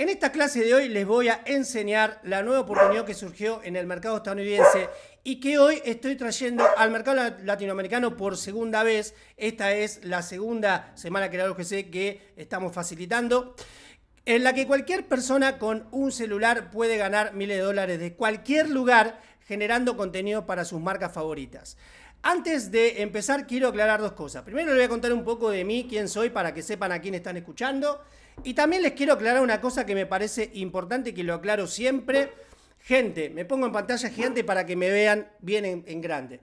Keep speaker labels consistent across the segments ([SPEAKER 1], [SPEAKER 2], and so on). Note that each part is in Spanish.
[SPEAKER 1] En esta clase de hoy les voy a enseñar la nueva oportunidad que surgió en el mercado estadounidense y que hoy estoy trayendo al mercado latinoamericano por segunda vez. Esta es la segunda semana que que sé que estamos facilitando en la que cualquier persona con un celular puede ganar miles de dólares de cualquier lugar generando contenido para sus marcas favoritas. Antes de empezar quiero aclarar dos cosas. Primero les voy a contar un poco de mí, quién soy, para que sepan a quién están escuchando. Y también les quiero aclarar una cosa que me parece importante, que lo aclaro siempre. Gente, me pongo en pantalla gigante para que me vean bien en, en grande.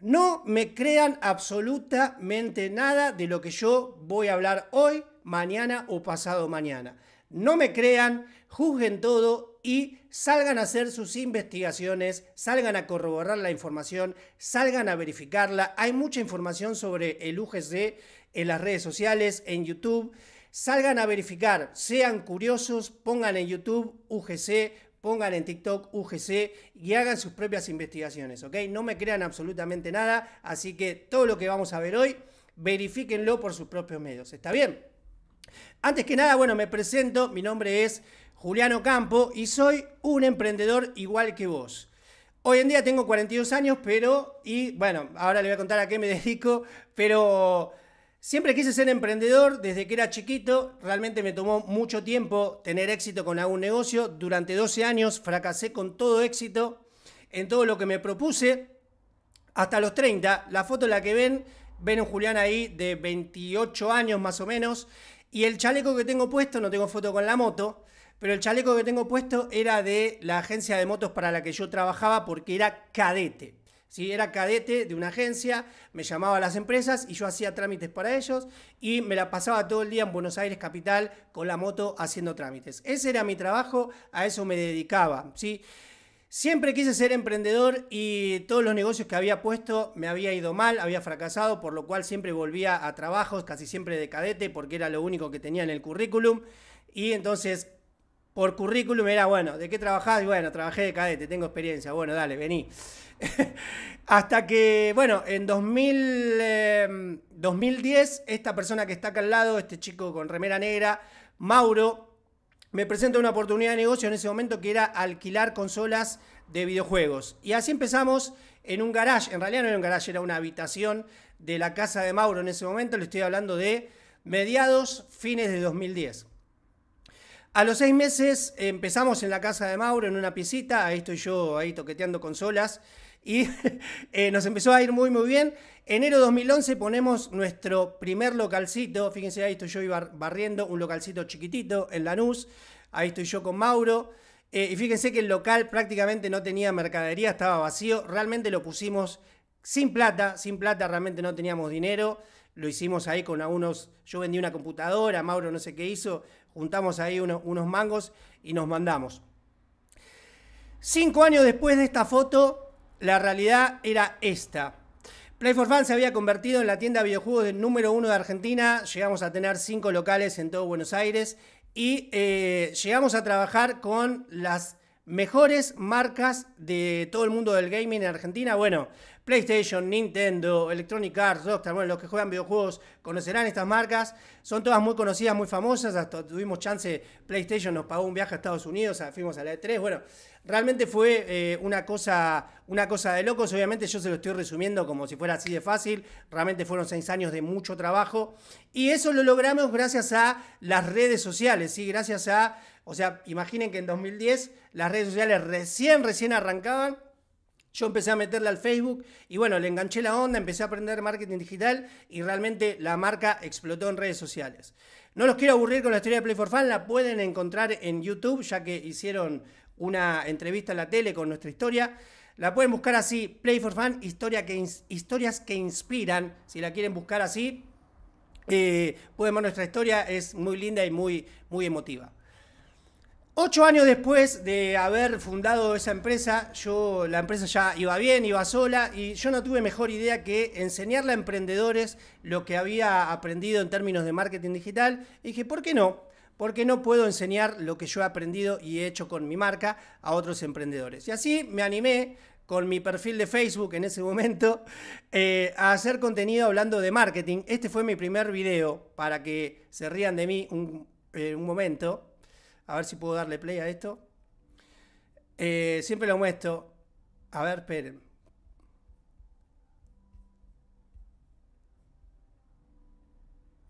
[SPEAKER 1] No me crean absolutamente nada de lo que yo voy a hablar hoy, mañana o pasado mañana. No me crean, juzguen todo y salgan a hacer sus investigaciones, salgan a corroborar la información, salgan a verificarla. Hay mucha información sobre el UGC en las redes sociales, en YouTube. Salgan a verificar, sean curiosos, pongan en YouTube UGC, pongan en TikTok UGC y hagan sus propias investigaciones, ¿ok? No me crean absolutamente nada, así que todo lo que vamos a ver hoy, verifíquenlo por sus propios medios, ¿está bien? Antes que nada, bueno, me presento, mi nombre es Juliano Campo y soy un emprendedor igual que vos. Hoy en día tengo 42 años, pero, y bueno, ahora le voy a contar a qué me dedico, pero Siempre quise ser emprendedor desde que era chiquito, realmente me tomó mucho tiempo tener éxito con algún negocio, durante 12 años fracasé con todo éxito en todo lo que me propuse, hasta los 30, la foto la que ven, ven un Julián ahí de 28 años más o menos, y el chaleco que tengo puesto, no tengo foto con la moto, pero el chaleco que tengo puesto era de la agencia de motos para la que yo trabajaba porque era cadete. Era cadete de una agencia, me llamaba a las empresas y yo hacía trámites para ellos y me la pasaba todo el día en Buenos Aires capital con la moto haciendo trámites. Ese era mi trabajo, a eso me dedicaba, ¿sí? Siempre quise ser emprendedor y todos los negocios que había puesto me había ido mal, había fracasado, por lo cual siempre volvía a trabajos, casi siempre de cadete, porque era lo único que tenía en el currículum. Y entonces por currículum era, bueno, ¿de qué trabajás? Bueno, trabajé de cadete, tengo experiencia, bueno, dale, vení. Hasta que, bueno, en 2010, em, esta persona que está acá al lado, este chico con remera negra, Mauro, me presenta una oportunidad de negocio en ese momento que era alquilar consolas de videojuegos. Y así empezamos en un garage, en realidad no era un garage, era una habitación de la casa de Mauro en ese momento, le estoy hablando de mediados, fines de 2010. A los seis meses empezamos en la casa de Mauro, en una piecita, ahí estoy yo, ahí toqueteando consolas, y eh, nos empezó a ir muy, muy bien. Enero 2011 ponemos nuestro primer localcito, fíjense, ahí estoy yo barriendo, un localcito chiquitito en Lanús, ahí estoy yo con Mauro. Eh, y fíjense que el local prácticamente no tenía mercadería, estaba vacío, realmente lo pusimos sin plata, sin plata realmente no teníamos dinero, lo hicimos ahí con algunos, yo vendí una computadora, Mauro no sé qué hizo, juntamos ahí unos mangos y nos mandamos. Cinco años después de esta foto, la realidad era esta. Play for Fun se había convertido en la tienda de videojuegos número uno de Argentina. Llegamos a tener cinco locales en todo Buenos Aires y eh, llegamos a trabajar con las mejores marcas de todo el mundo del gaming en Argentina. Bueno, PlayStation, Nintendo, Electronic Arts, Rockstar, bueno, los que juegan videojuegos conocerán estas marcas. Son todas muy conocidas, muy famosas. Hasta tuvimos chance, PlayStation nos pagó un viaje a Estados Unidos, fuimos a la E3. Bueno, realmente fue eh, una, cosa, una cosa de locos. Obviamente yo se lo estoy resumiendo como si fuera así de fácil. Realmente fueron seis años de mucho trabajo. Y eso lo logramos gracias a las redes sociales, ¿sí? Gracias a, o sea, imaginen que en 2010 las redes sociales recién, recién arrancaban yo empecé a meterla al Facebook y bueno, le enganché la onda, empecé a aprender marketing digital y realmente la marca explotó en redes sociales. No los quiero aburrir con la historia de Play for Fun, la pueden encontrar en YouTube ya que hicieron una entrevista en la tele con nuestra historia. La pueden buscar así, Play for Fun, historia que historias que inspiran, si la quieren buscar así. Eh, pueden ver nuestra historia, es muy linda y muy, muy emotiva. Ocho años después de haber fundado esa empresa, yo la empresa ya iba bien, iba sola y yo no tuve mejor idea que enseñarle a emprendedores lo que había aprendido en términos de marketing digital. Y dije, ¿por qué no? Porque no puedo enseñar lo que yo he aprendido y he hecho con mi marca a otros emprendedores. Y así me animé con mi perfil de Facebook en ese momento eh, a hacer contenido hablando de marketing. Este fue mi primer video, para que se rían de mí un, eh, un momento. A ver si puedo darle play a esto. Eh, siempre lo muestro. A ver, esperen.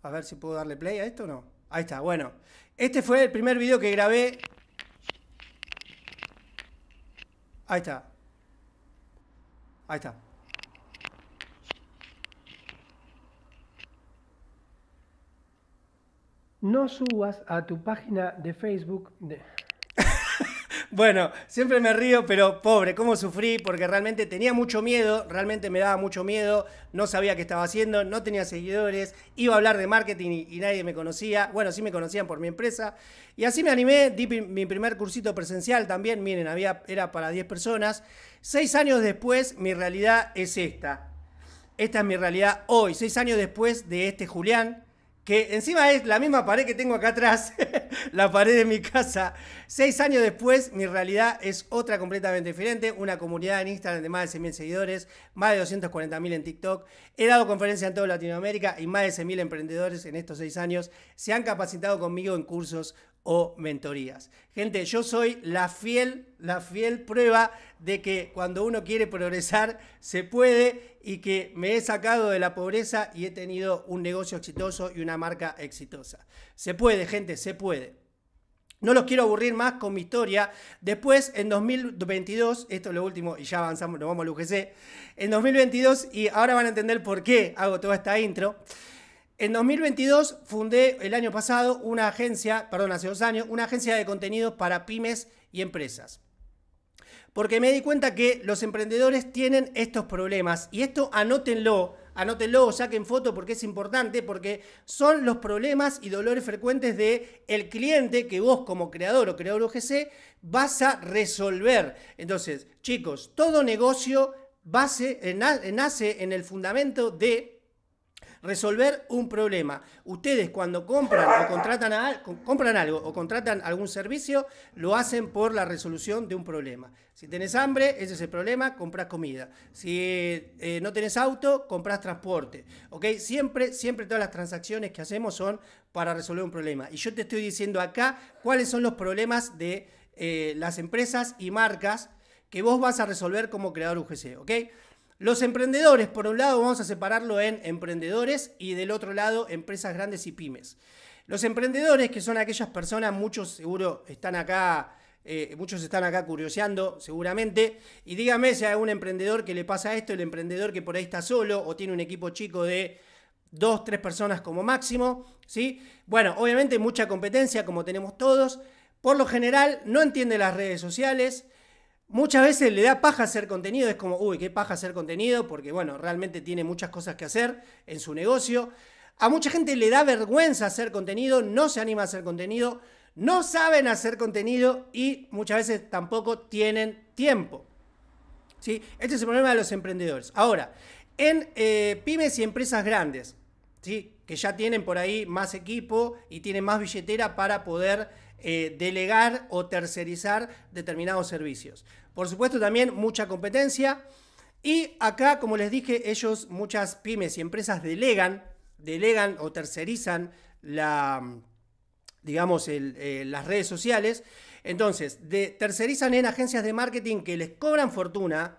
[SPEAKER 1] A ver si puedo darle play a esto o no. Ahí está, bueno. Este fue el primer video que grabé. Ahí está. Ahí está. no subas a tu página de Facebook. De... bueno, siempre me río, pero pobre, cómo sufrí, porque realmente tenía mucho miedo, realmente me daba mucho miedo, no sabía qué estaba haciendo, no tenía seguidores, iba a hablar de marketing y, nadie me conocía, bueno, sí me conocían por mi empresa, y así me animé, di mi primer cursito presencial también, miren, había, era para 10 personas, seis años después mi realidad es esta, esta es mi realidad hoy, seis años después de este Julián, que encima es la misma pared que tengo acá atrás, la pared de mi casa. Seis años después, mi realidad es otra completamente diferente. Una comunidad en Instagram de más de 100.000 seguidores, más de 240.000 en TikTok. He dado conferencias en toda Latinoamérica y más de 100.000 emprendedores en estos seis años se han capacitado conmigo en cursos o mentorías. Gente, yo soy la fiel, la fiel prueba de que cuando uno quiere progresar se puede y que me he sacado de la pobreza y he tenido un negocio exitoso y una marca exitosa. Se puede, gente, se puede. No los quiero aburrir más con mi historia. Después, en 2022, esto es lo último y ya avanzamos, lo vamos al UGC. En 2022, y ahora van a entender por qué hago toda esta intro. En 2022 fundé el año pasado una agencia, perdón, hace dos años, una agencia de contenidos para pymes y empresas. Porque me di cuenta que los emprendedores tienen estos problemas y esto anótenlo, anótenlo o saquen foto porque es importante, porque son los problemas y dolores frecuentes de el cliente que vos como creador o creador OGC vas a resolver. Entonces, chicos, todo negocio base, nace en el fundamento de resolver un problema. Ustedes cuando compran o contratan, a, compran algo o contratan algún servicio, lo hacen por la resolución de un problema. Si tenés hambre, ese es el problema, compras comida. Si eh, no tenés auto, compras transporte. ¿Ok? Siempre, siempre todas las transacciones que hacemos son para resolver un problema. Y yo te estoy diciendo acá cuáles son los problemas de eh, las empresas y marcas que vos vas a resolver como creador UGC. ¿Ok? Los emprendedores, por un lado, vamos a separarlo en emprendedores y del otro lado, empresas grandes y pymes. Los emprendedores, que son aquellas personas, muchos seguro están acá, eh, muchos están acá curioseando, seguramente. Y dígame si hay un emprendedor que le pasa esto, el emprendedor que por ahí está solo o tiene un equipo chico de dos, tres personas como máximo, ¿sí? Bueno, obviamente mucha competencia como tenemos todos. Por lo general, no entiende las redes sociales, Muchas veces le da paja hacer contenido, es como, uy, qué paja hacer contenido, porque bueno, realmente tiene muchas cosas que hacer en su negocio. A mucha gente le da vergüenza hacer contenido, no se anima a hacer contenido, no saben hacer contenido y muchas veces tampoco tienen tiempo. ¿Sí? Este es el problema de los emprendedores. Ahora, en eh, pymes y empresas grandes, ¿sí? que ya tienen por ahí más equipo y tienen más billetera para poder eh, delegar o tercerizar determinados servicios. Por supuesto, también mucha competencia. Y acá, como les dije, ellos, muchas pymes y empresas delegan, delegan o tercerizan la, digamos, eh, las redes sociales. Entonces, tercerizan en agencias de marketing que les cobran fortuna,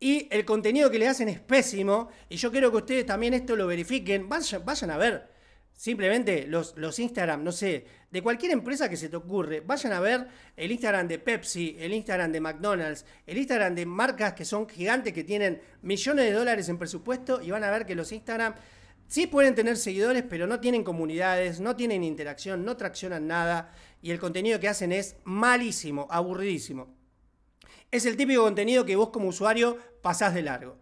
[SPEAKER 1] y el contenido que le hacen es pésimo. Y yo quiero que ustedes también esto lo verifiquen. vayan a ver Simplemente los, los Instagram, no sé, de cualquier empresa que se te ocurre, vayan a ver el Instagram de Pepsi, el Instagram de McDonald's, el Instagram de marcas que son gigantes, que tienen millones de dólares en presupuesto y van a ver que los Instagram sí pueden tener seguidores, pero no tienen comunidades, no tienen interacción, no traccionan nada y el contenido que hacen es malísimo, aburridísimo. Es el típico contenido que vos como usuario pasás de largo.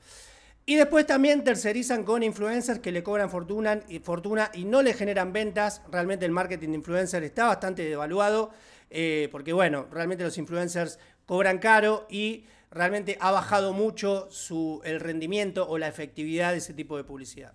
[SPEAKER 1] Y después también tercerizan con influencers que le cobran fortuna y, fortuna y no le generan ventas. Realmente el marketing de influencers está bastante devaluado eh, porque, bueno, realmente los influencers cobran caro y realmente ha bajado mucho el rendimiento o la efectividad de ese tipo de publicidad.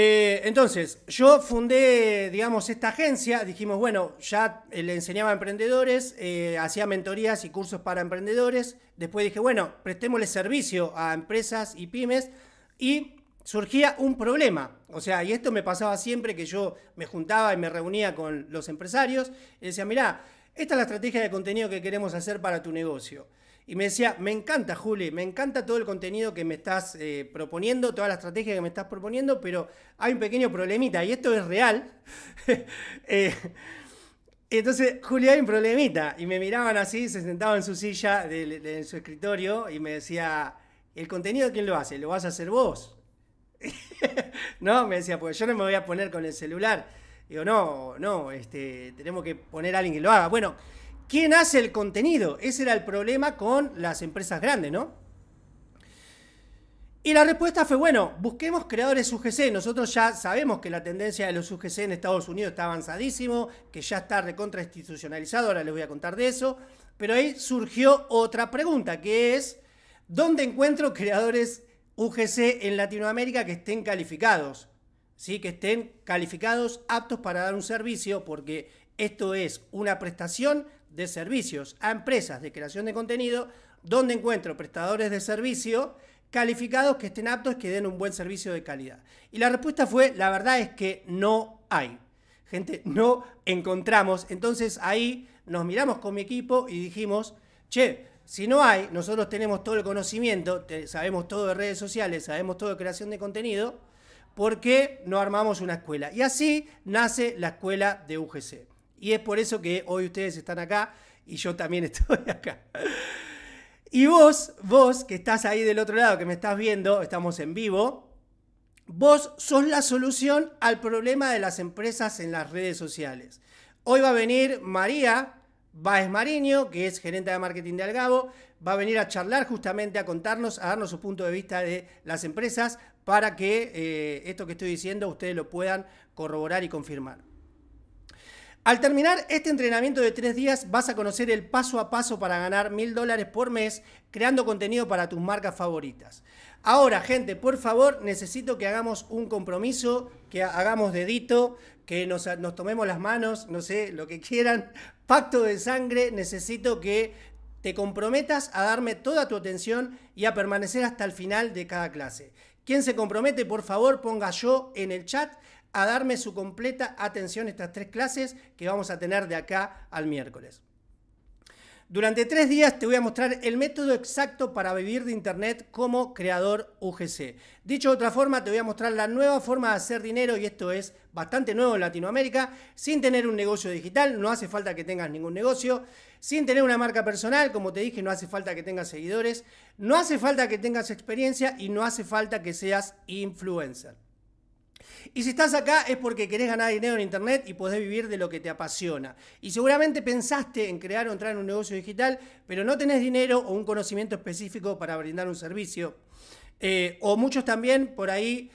[SPEAKER 1] Eh, entonces, yo fundé, digamos, esta agencia. Dijimos, bueno, ya eh, le enseñaba a emprendedores, eh, hacía mentorías y cursos para emprendedores. Después dije, bueno, prestémosle servicio a empresas y pymes. Y surgía un problema. O sea, y esto me pasaba siempre que yo me juntaba y me reunía con los empresarios. Y decía, mirá, esta es la estrategia de contenido que queremos hacer para tu negocio y me decía, me encanta Juli, me encanta todo el contenido que me estás eh, proponiendo, toda la estrategia que me estás proponiendo, pero hay un pequeño problemita y esto es real. Eh, entonces, Juli, hay un problemita. Y me miraban así, se sentaban en su silla, en su escritorio, y me decía, ¿el contenido quién lo hace? ¿Lo vas a hacer vos? no, me decía, pues yo no me voy a poner con el celular. Digo, no, no, este, tenemos que poner a alguien que lo haga. Bueno, ¿Quién hace el contenido? Ese era el problema con las empresas grandes, ¿no? Y la respuesta fue, bueno, busquemos creadores UGC. Nosotros ya sabemos que la tendencia de los UGC en Estados Unidos está avanzadísimo, que ya está recontra institucionalizado, ahora les voy a contar de eso. Pero ahí surgió otra pregunta, que es, ¿dónde encuentro creadores UGC en Latinoamérica que estén calificados? ¿Sí? Que estén calificados, aptos para dar un servicio, porque esto es una prestación de servicios a empresas de creación de contenido donde encuentro prestadores de servicio calificados que estén aptos que den un buen servicio de calidad. Y la respuesta fue, la verdad es que no hay. Gente, no encontramos. Entonces ahí nos miramos con mi equipo y dijimos, che, si no hay, nosotros tenemos todo el conocimiento, sabemos todo de redes sociales, sabemos todo de creación de contenido, ¿por qué no armamos una escuela? Y así nace la escuela de UGC. Y es por eso que hoy ustedes están acá y yo también estoy acá. Y vos, vos que estás ahí del otro lado, que me estás viendo, estamos en vivo, vos sos la solución al problema de las empresas en las redes sociales. Hoy va a venir María Baez Mariño, que es gerente de marketing de Algabo, va a venir a charlar justamente, a contarnos, a darnos su punto de vista de las empresas para que eh, esto que estoy diciendo ustedes lo puedan corroborar y confirmar. Al terminar este entrenamiento de tres días vas a conocer el paso a paso para ganar mil dólares por mes creando contenido para tus marcas favoritas. Ahora, gente, por favor, necesito que hagamos un compromiso, que hagamos dedito, que nos, nos tomemos las manos, no sé, lo que quieran. Pacto de sangre, necesito que te comprometas a darme toda tu atención y a permanecer hasta el final de cada clase. Quien se compromete, por favor, ponga yo en el chat a darme su completa atención estas tres clases que vamos a tener de acá al miércoles. Durante tres días te voy a mostrar el método exacto para vivir de Internet como creador UGC. Dicho de otra forma, te voy a mostrar la nueva forma de hacer dinero, y esto es bastante nuevo en Latinoamérica, sin tener un negocio digital, no hace falta que tengas ningún negocio, sin tener una marca personal, como te dije, no hace falta que tengas seguidores, no hace falta que tengas experiencia y no hace falta que seas influencer. Y si estás acá es porque querés ganar dinero en Internet y podés vivir de lo que te apasiona. Y seguramente pensaste en crear o entrar en un negocio digital, pero no tenés dinero o un conocimiento específico para brindar un servicio. Eh, o muchos también por ahí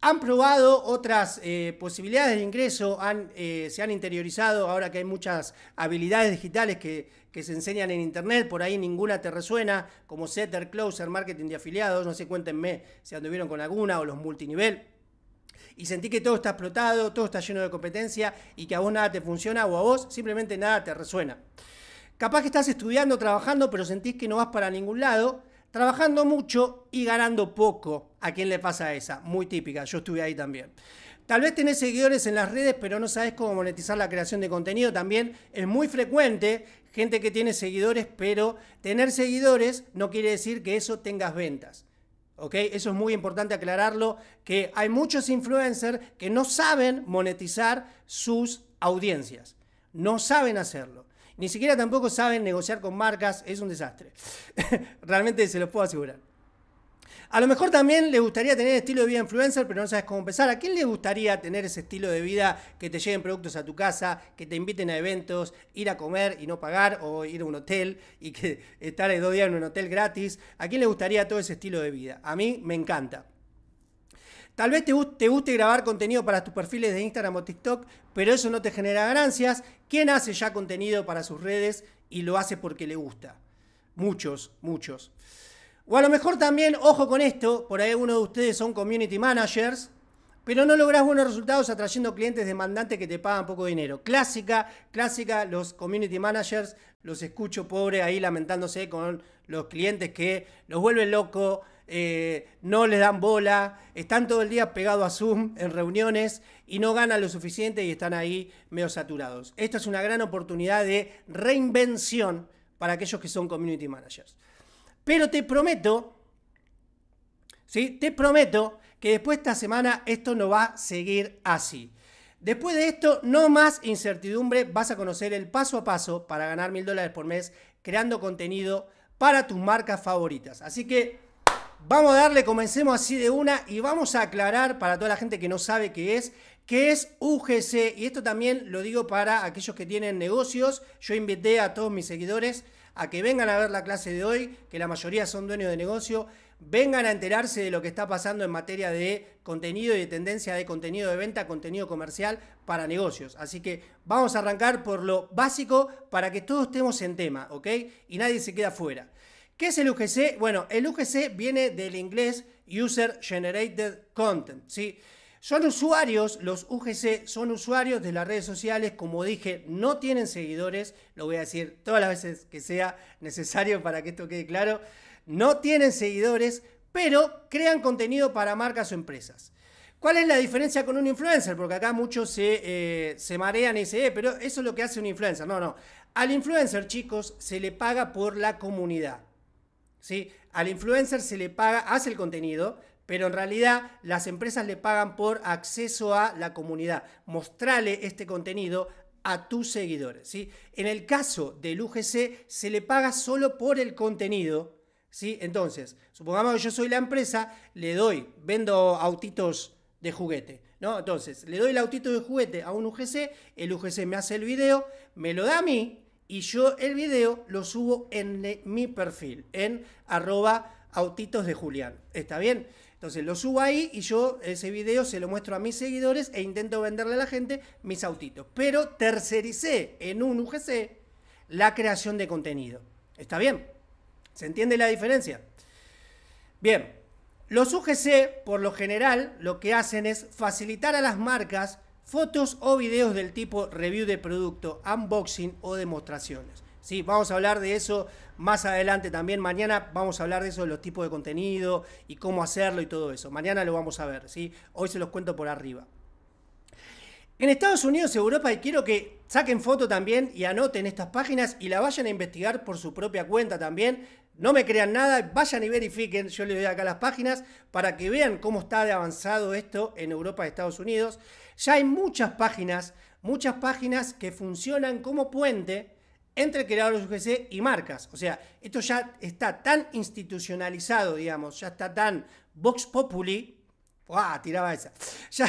[SPEAKER 1] han probado otras eh, posibilidades de ingreso, eh, se han interiorizado ahora que hay muchas habilidades digitales que, que, se enseñan en Internet, por ahí ninguna te resuena, como setter, closer, marketing de afiliados, no sé, cuéntenme si anduvieron con alguna o los multinivel y sentí que todo está explotado, todo está lleno de competencia y que a vos nada te funciona o a vos simplemente nada te resuena. Capaz que estás estudiando, trabajando, pero sentís que no vas para ningún lado, trabajando mucho y ganando poco. ¿A quién le pasa esa? Muy típica, yo estuve ahí también. Tal vez tenés seguidores en las redes, pero no sabes cómo monetizar la creación de contenido. También es muy frecuente gente que tiene seguidores, pero tener seguidores no quiere decir que eso tengas ventas. Eso es muy importante aclararlo, que hay muchos influencers que no saben monetizar sus audiencias, no saben hacerlo. Ni siquiera tampoco saben negociar con marcas, es un desastre. Realmente se los puedo asegurar. A lo mejor también le gustaría tener estilo de vida influencer, pero no sabes cómo empezar. ¿A quién le gustaría tener ese estilo de vida que te lleguen productos a tu casa, que te inviten a eventos, ir a comer y no pagar, o ir a un hotel y que estar dos días en un hotel gratis? ¿A quién le gustaría todo ese estilo de vida? A mí me encanta. Tal vez te, te guste grabar contenido para tus perfiles de Instagram o TikTok, pero eso no te genera ganancias. ¿Quién hace ya contenido para sus redes y lo hace porque le gusta? Muchos, muchos. O a lo mejor también, ojo con esto, por ahí uno de ustedes son community managers, pero no lográs buenos resultados atrayendo clientes demandantes que te pagan poco dinero. Clásica, clásica, los community managers, los escucho pobre ahí lamentándose con los clientes que los vuelven locos, eh, no les dan bola, están todo el día pegados a Zoom en reuniones y no ganan lo suficiente y están ahí medio saturados. Esta es una gran oportunidad de reinvención para aquellos que son community managers. Pero te prometo, ¿sí? Te prometo que después de esta semana esto no va a seguir así. Después de esto, no más incertidumbre, vas a conocer el paso a paso para ganar mil dólares por mes creando contenido para tus marcas favoritas. Así que vamos a darle, comencemos así de una y vamos a aclarar para toda la gente que no sabe qué es, qué es UGC. Y esto también lo digo para aquellos que tienen negocios. Yo invité a todos mis seguidores a que vengan a ver la clase de hoy, que la mayoría son dueños de negocio, vengan a enterarse de lo que está pasando en materia de contenido y de tendencia de contenido de venta, contenido comercial para negocios. Así que vamos a arrancar por lo básico para que todos estemos en tema, ¿ok? Y nadie se queda fuera. ¿Qué es el UGC? Bueno, el UGC viene del inglés User Generated Content, ¿sí? sí son usuarios, los UGC son usuarios de las redes sociales, como dije, no tienen seguidores, lo voy a decir todas las veces que sea necesario para que esto quede claro, no tienen seguidores, pero crean contenido para marcas o empresas. ¿Cuál es la diferencia con un influencer? Porque acá muchos se, eh, marean y dicen, eh, pero eso es lo que hace un influencer. No, no. Al influencer, chicos, se le paga por la comunidad. ¿Sí? Al influencer se le paga, hace el contenido, pero en realidad las empresas le pagan por acceso a la comunidad. Mostrale este contenido a tus seguidores. ¿sí? En el caso del UGC, se le paga solo por el contenido. ¿sí? Entonces, supongamos que yo soy la empresa, le doy, vendo autitos de juguete. ¿no? Entonces, le doy el autito de juguete a un UGC, el UGC me hace el video, me lo da a mí y yo el video lo subo en mi perfil, en arroba autitos de Julián. ¿Está bien? Entonces lo subo ahí y yo ese video se lo muestro a mis seguidores e intento venderle a la gente mis autitos. Pero tercericé en un UGC la creación de contenido. ¿Está bien? ¿Se entiende la diferencia? Bien, los UGC por lo general lo que hacen es facilitar a las marcas fotos o videos del tipo review de producto, unboxing o demostraciones. Sí, vamos a hablar de eso más adelante también. Mañana vamos a hablar de eso, de los tipos de contenido y cómo hacerlo y todo eso. Mañana lo vamos a ver, ¿sí? Hoy se los cuento por arriba. En Estados Unidos, Europa, y quiero que saquen foto también y anoten estas páginas y la vayan a investigar por su propia cuenta también. No me crean nada, vayan y verifiquen. Yo les doy acá las páginas para que vean cómo está de avanzado esto en Europa y Estados Unidos. Ya hay muchas páginas, muchas páginas que funcionan como puente entre creadores UGC y marcas. O sea, esto ya está tan institucionalizado, digamos, ya está tan Vox Populi. ¡buah! Tiraba esa. Ya,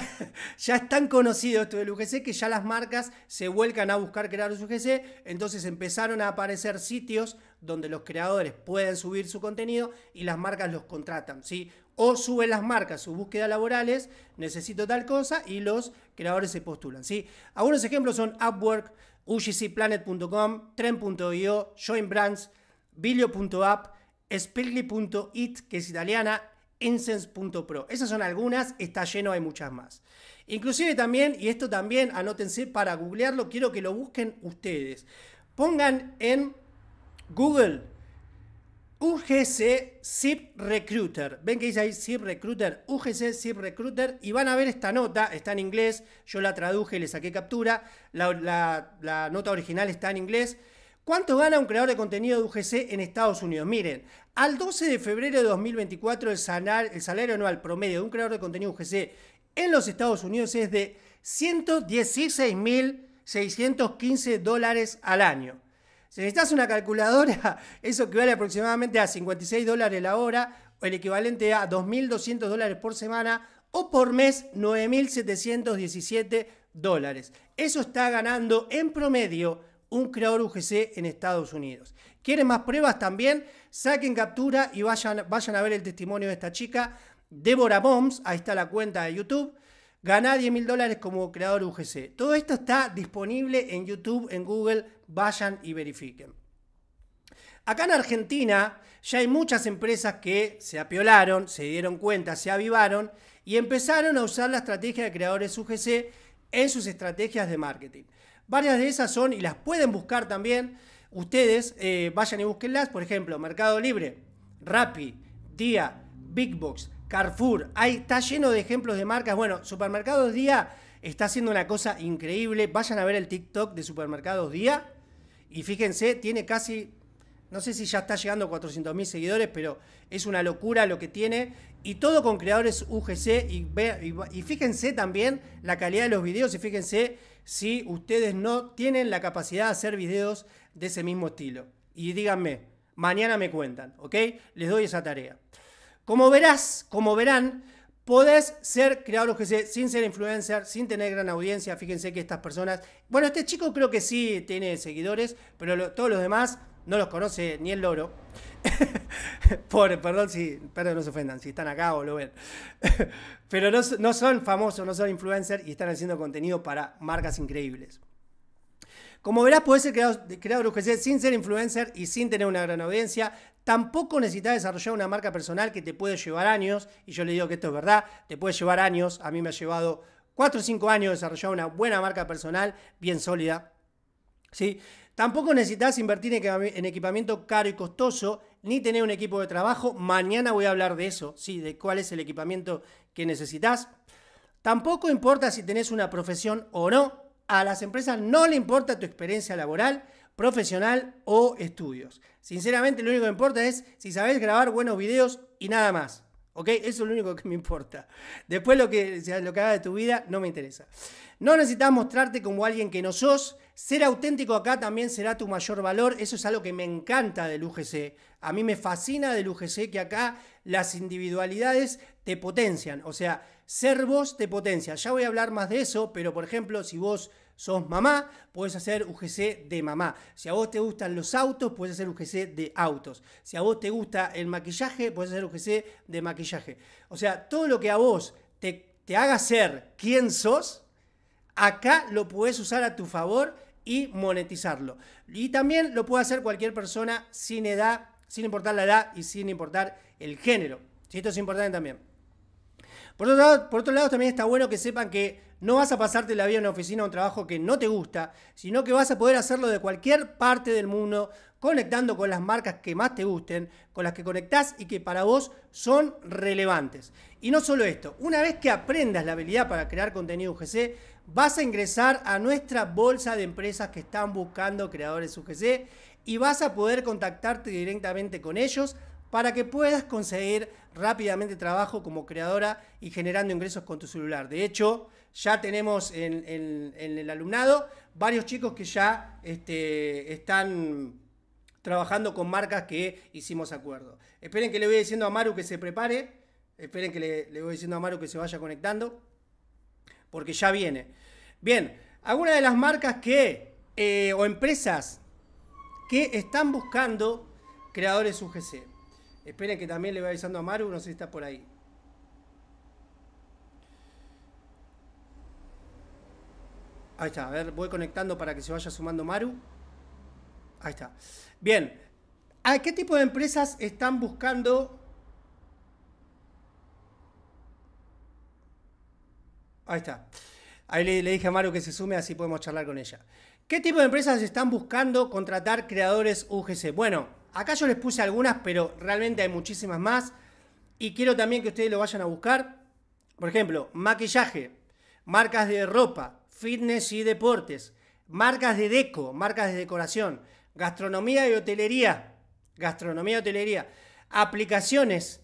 [SPEAKER 1] ya es tan conocido esto del UGC que ya las marcas se vuelcan a buscar creadores UGC. Entonces empezaron a aparecer sitios donde los creadores pueden subir su contenido y las marcas los contratan. ¿sí? o suben las marcas su búsqueda laborales, necesito tal cosa y los creadores se postulan. ¿sí? Algunos ejemplos son Upwork, ugcplanet.com, tren.io, joinbrands, bilio.app, spigli.it, que es italiana, incense.pro. Esas son algunas, está lleno, hay muchas más. Inclusive también, y esto también, anótense para googlearlo, quiero que lo busquen ustedes. Pongan en Google UGC Zip Recruiter. Ven que dice ahí Zip Recruiter, UGC Zip Recruiter. Y van a ver esta nota, está en inglés. Yo la traduje, le saqué captura. La, nota original está en inglés. ¿Cuánto gana un creador de contenido de UGC en Estados Unidos? Miren, al 12 de febrero de 2024 el, el salario anual promedio de un creador de contenido UGC en los Estados Unidos es de 116.615 dólares al año. Si necesitas una calculadora, eso equivale aproximadamente a 56 dólares la hora, o el equivalente a 2.200 dólares por semana, o por mes 9.717 dólares. Eso está ganando en promedio un creador UGC en Estados Unidos. ¿Quieren más pruebas también? Saquen captura y vayan, vayan a ver el testimonio de esta chica, Débora Moms. ahí está la cuenta de YouTube. Gana 10 mil dólares como creador UGC. Todo esto está disponible en YouTube, en Google. Vayan y verifiquen. Acá en Argentina ya hay muchas empresas que se apiolaron, se dieron cuenta, se avivaron y empezaron a usar la estrategia de creadores UGC en sus estrategias de marketing. Varias de esas son, y las pueden buscar también, ustedes eh, vayan y búsquenlas, por ejemplo, Mercado Libre, Rappi, Día, Big Box, Carrefour, ahí está lleno de ejemplos de marcas. Bueno, Supermercados Día está haciendo una cosa increíble. Vayan a ver el TikTok de Supermercados Día y fíjense, tiene casi, no sé si ya está llegando a 400.000 seguidores, pero es una locura lo que tiene. Y todo con creadores UGC. Y, y fíjense también la calidad de los videos y fíjense si ustedes no tienen la capacidad de hacer videos de ese mismo estilo. Y díganme, mañana me cuentan, ¿ok? Les doy esa tarea. Como verás, como verán, podés ser creador UGC sin ser influencer, sin tener gran audiencia. Fíjense que estas personas, bueno, este chico creo que sí tiene seguidores, pero todos los demás no los conoce ni el loro. Pobre, perdón si, perdón, no se ofendan, si están acá o lo ven. pero no, son famosos, no son influencers y están haciendo contenido para marcas increíbles. Como verás, puedes ser creador, creador UGC sin ser influencer y sin tener una gran audiencia tampoco necesitas desarrollar una marca personal que te puede llevar años, y yo le digo que esto es verdad, te puede llevar años, a mí me ha llevado 4 o 5 años desarrollar una buena marca personal bien sólida. ¿sí? Tampoco necesitas invertir en equipamiento caro y costoso, ni tener un equipo de trabajo. Mañana voy a hablar de eso, ¿sí? de cuál es el equipamiento que necesitas. Tampoco importa si tenés una profesión o no, a las empresas no le importa tu experiencia laboral profesional o estudios. Sinceramente, lo único que importa es si sabés grabar buenos videos y nada más. ¿Ok? Eso es lo único que me importa. Después lo que, lo que haga de tu vida no me interesa. No necesitas mostrarte como alguien que no sos. Ser auténtico acá también será tu mayor valor. Eso es algo que me encanta del UGC. A mí me fascina del UGC que acá las individualidades te potencian. O sea, ser vos te potencia. Ya voy a hablar más de eso, pero por ejemplo, si vos sos mamá, puedes hacer UGC de mamá. Si a vos te gustan los autos, puedes hacer UGC de autos. Si a vos te gusta el maquillaje, puedes hacer UGC de maquillaje. O sea, todo lo que a vos te, haga ser quien sos, acá lo puedes usar a tu favor y monetizarlo. Y también lo puede hacer cualquier persona sin edad, sin importar la edad y sin importar el género. Si Esto es importante también. Por otro, lado, por otro lado, también está bueno que sepan que no vas a pasarte la vida en una oficina o un trabajo que no te gusta, sino que vas a poder hacerlo de cualquier parte del mundo, conectando con las marcas que más te gusten, con las que conectás y que para vos son relevantes. Y no solo esto, una vez que aprendas la habilidad para crear contenido UGC, vas a ingresar a nuestra bolsa de empresas que están buscando creadores UGC y vas a poder contactarte directamente con ellos para que puedas conseguir rápidamente trabajo como creadora y generando ingresos con tu celular. De hecho, ya tenemos en, el alumnado varios chicos que ya este, están trabajando con marcas que hicimos acuerdo. Esperen que le voy diciendo a Maru que se prepare. Esperen que le, voy diciendo a Maru que se vaya conectando. Porque ya viene. Bien, algunas de las marcas que, eh, o empresas que están buscando creadores UGC. Esperen que también le voy avisando a Maru, no sé si está por ahí. Ahí está, a ver, voy conectando para que se vaya sumando Maru. Ahí está. Bien, ah, qué tipo de empresas están buscando? Ahí está. Ahí le, le dije a Maru que se sume, así podemos charlar con ella. ¿Qué tipo de empresas están buscando contratar creadores UGC? Bueno, acá yo les puse algunas, pero realmente hay muchísimas más. Y quiero también que ustedes lo vayan a buscar. Por ejemplo, maquillaje, marcas de ropa, fitness y deportes, marcas de deco, marcas de decoración, gastronomía y hotelería, gastronomía y hotelería, aplicaciones,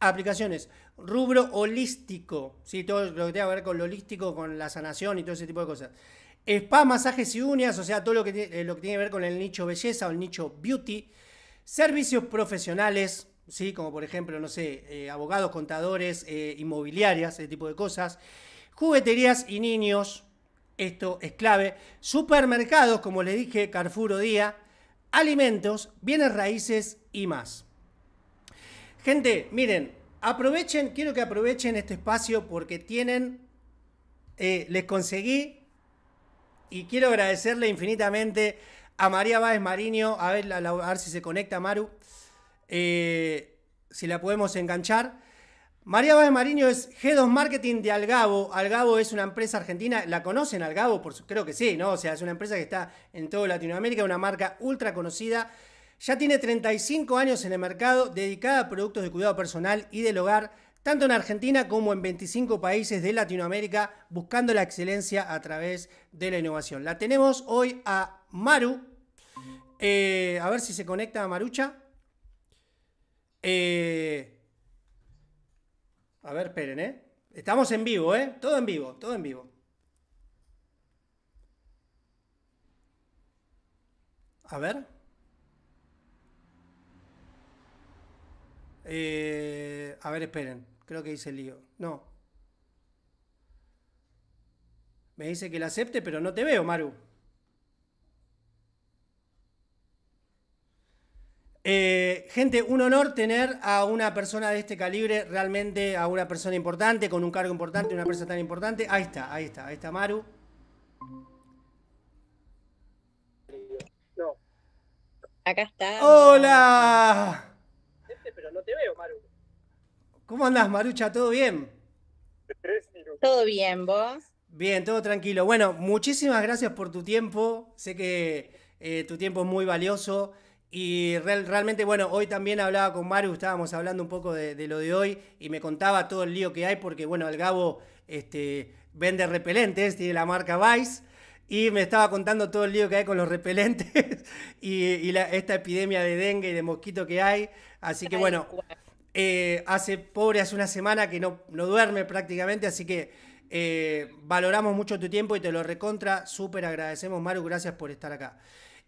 [SPEAKER 1] aplicaciones, rubro holístico, ¿sí? todo lo que tenga que ver con lo holístico, con la sanación y todo ese tipo de cosas. Spa, masajes y uñas, o sea, todo lo que, tiene eh, que ver con el nicho belleza o el nicho beauty. Servicios profesionales, ¿sí? como por ejemplo, no sé, eh, abogados, contadores, eh, inmobiliarias, ese tipo de cosas. Jugueterías y niños, esto es clave. Supermercados, como le dije, Carrefour Día, alimentos, bienes raíces y más. Gente, miren, aprovechen, quiero que aprovechen este espacio porque tienen, eh, les conseguí y quiero agradecerle infinitamente a María Báez Mariño, a ver, si se conecta Maru, eh, si la podemos enganchar. María Báez Mariño es G2 Marketing de Algabo. Algabo es una empresa argentina, ¿la conocen Algabo? Por creo que sí, ¿no? O sea, es una empresa que está en toda Latinoamérica, una marca ultra conocida. Ya tiene 35 años en el mercado, dedicada a productos de cuidado personal y del hogar, tanto en Argentina como en 25 países de Latinoamérica, buscando la excelencia a través de la innovación. La tenemos hoy a Maru. Eh, a ver si se conecta a Marucha. Eh, a ver, esperen, ¿eh? Estamos en vivo, ¿eh? Todo en vivo, todo en vivo. A ver. Eh, a ver, esperen. Creo que hice lío. No. Me dice que la acepte, pero no te veo, Maru. Eh, gente, un honor tener a una persona de este calibre, realmente a una persona importante, con un cargo importante, una persona tan importante. Ahí está, ahí está, ahí está Maru. No. Acá está. ¡Hola! Pero no te veo, Maru. ¿Cómo andás, Marucha? ¿Todo bien? Todo bien, vos. Bien, todo tranquilo. Bueno, muchísimas gracias por tu tiempo. Sé que eh, tu tiempo es muy valioso. Y realmente, bueno, hoy también hablaba con Maru, estábamos hablando un poco de, lo de hoy y me contaba todo el lío que hay porque, bueno, el Gabo este, vende repelentes, tiene la marca Vice y me estaba contando todo el lío que hay con los repelentes y, esta epidemia de dengue y de mosquito que hay. Así que, bueno, eh, hace pobre, hace una semana que no, duerme prácticamente, así que eh, valoramos mucho tu tiempo y te lo recontra, súper agradecemos, Maru, gracias por estar acá.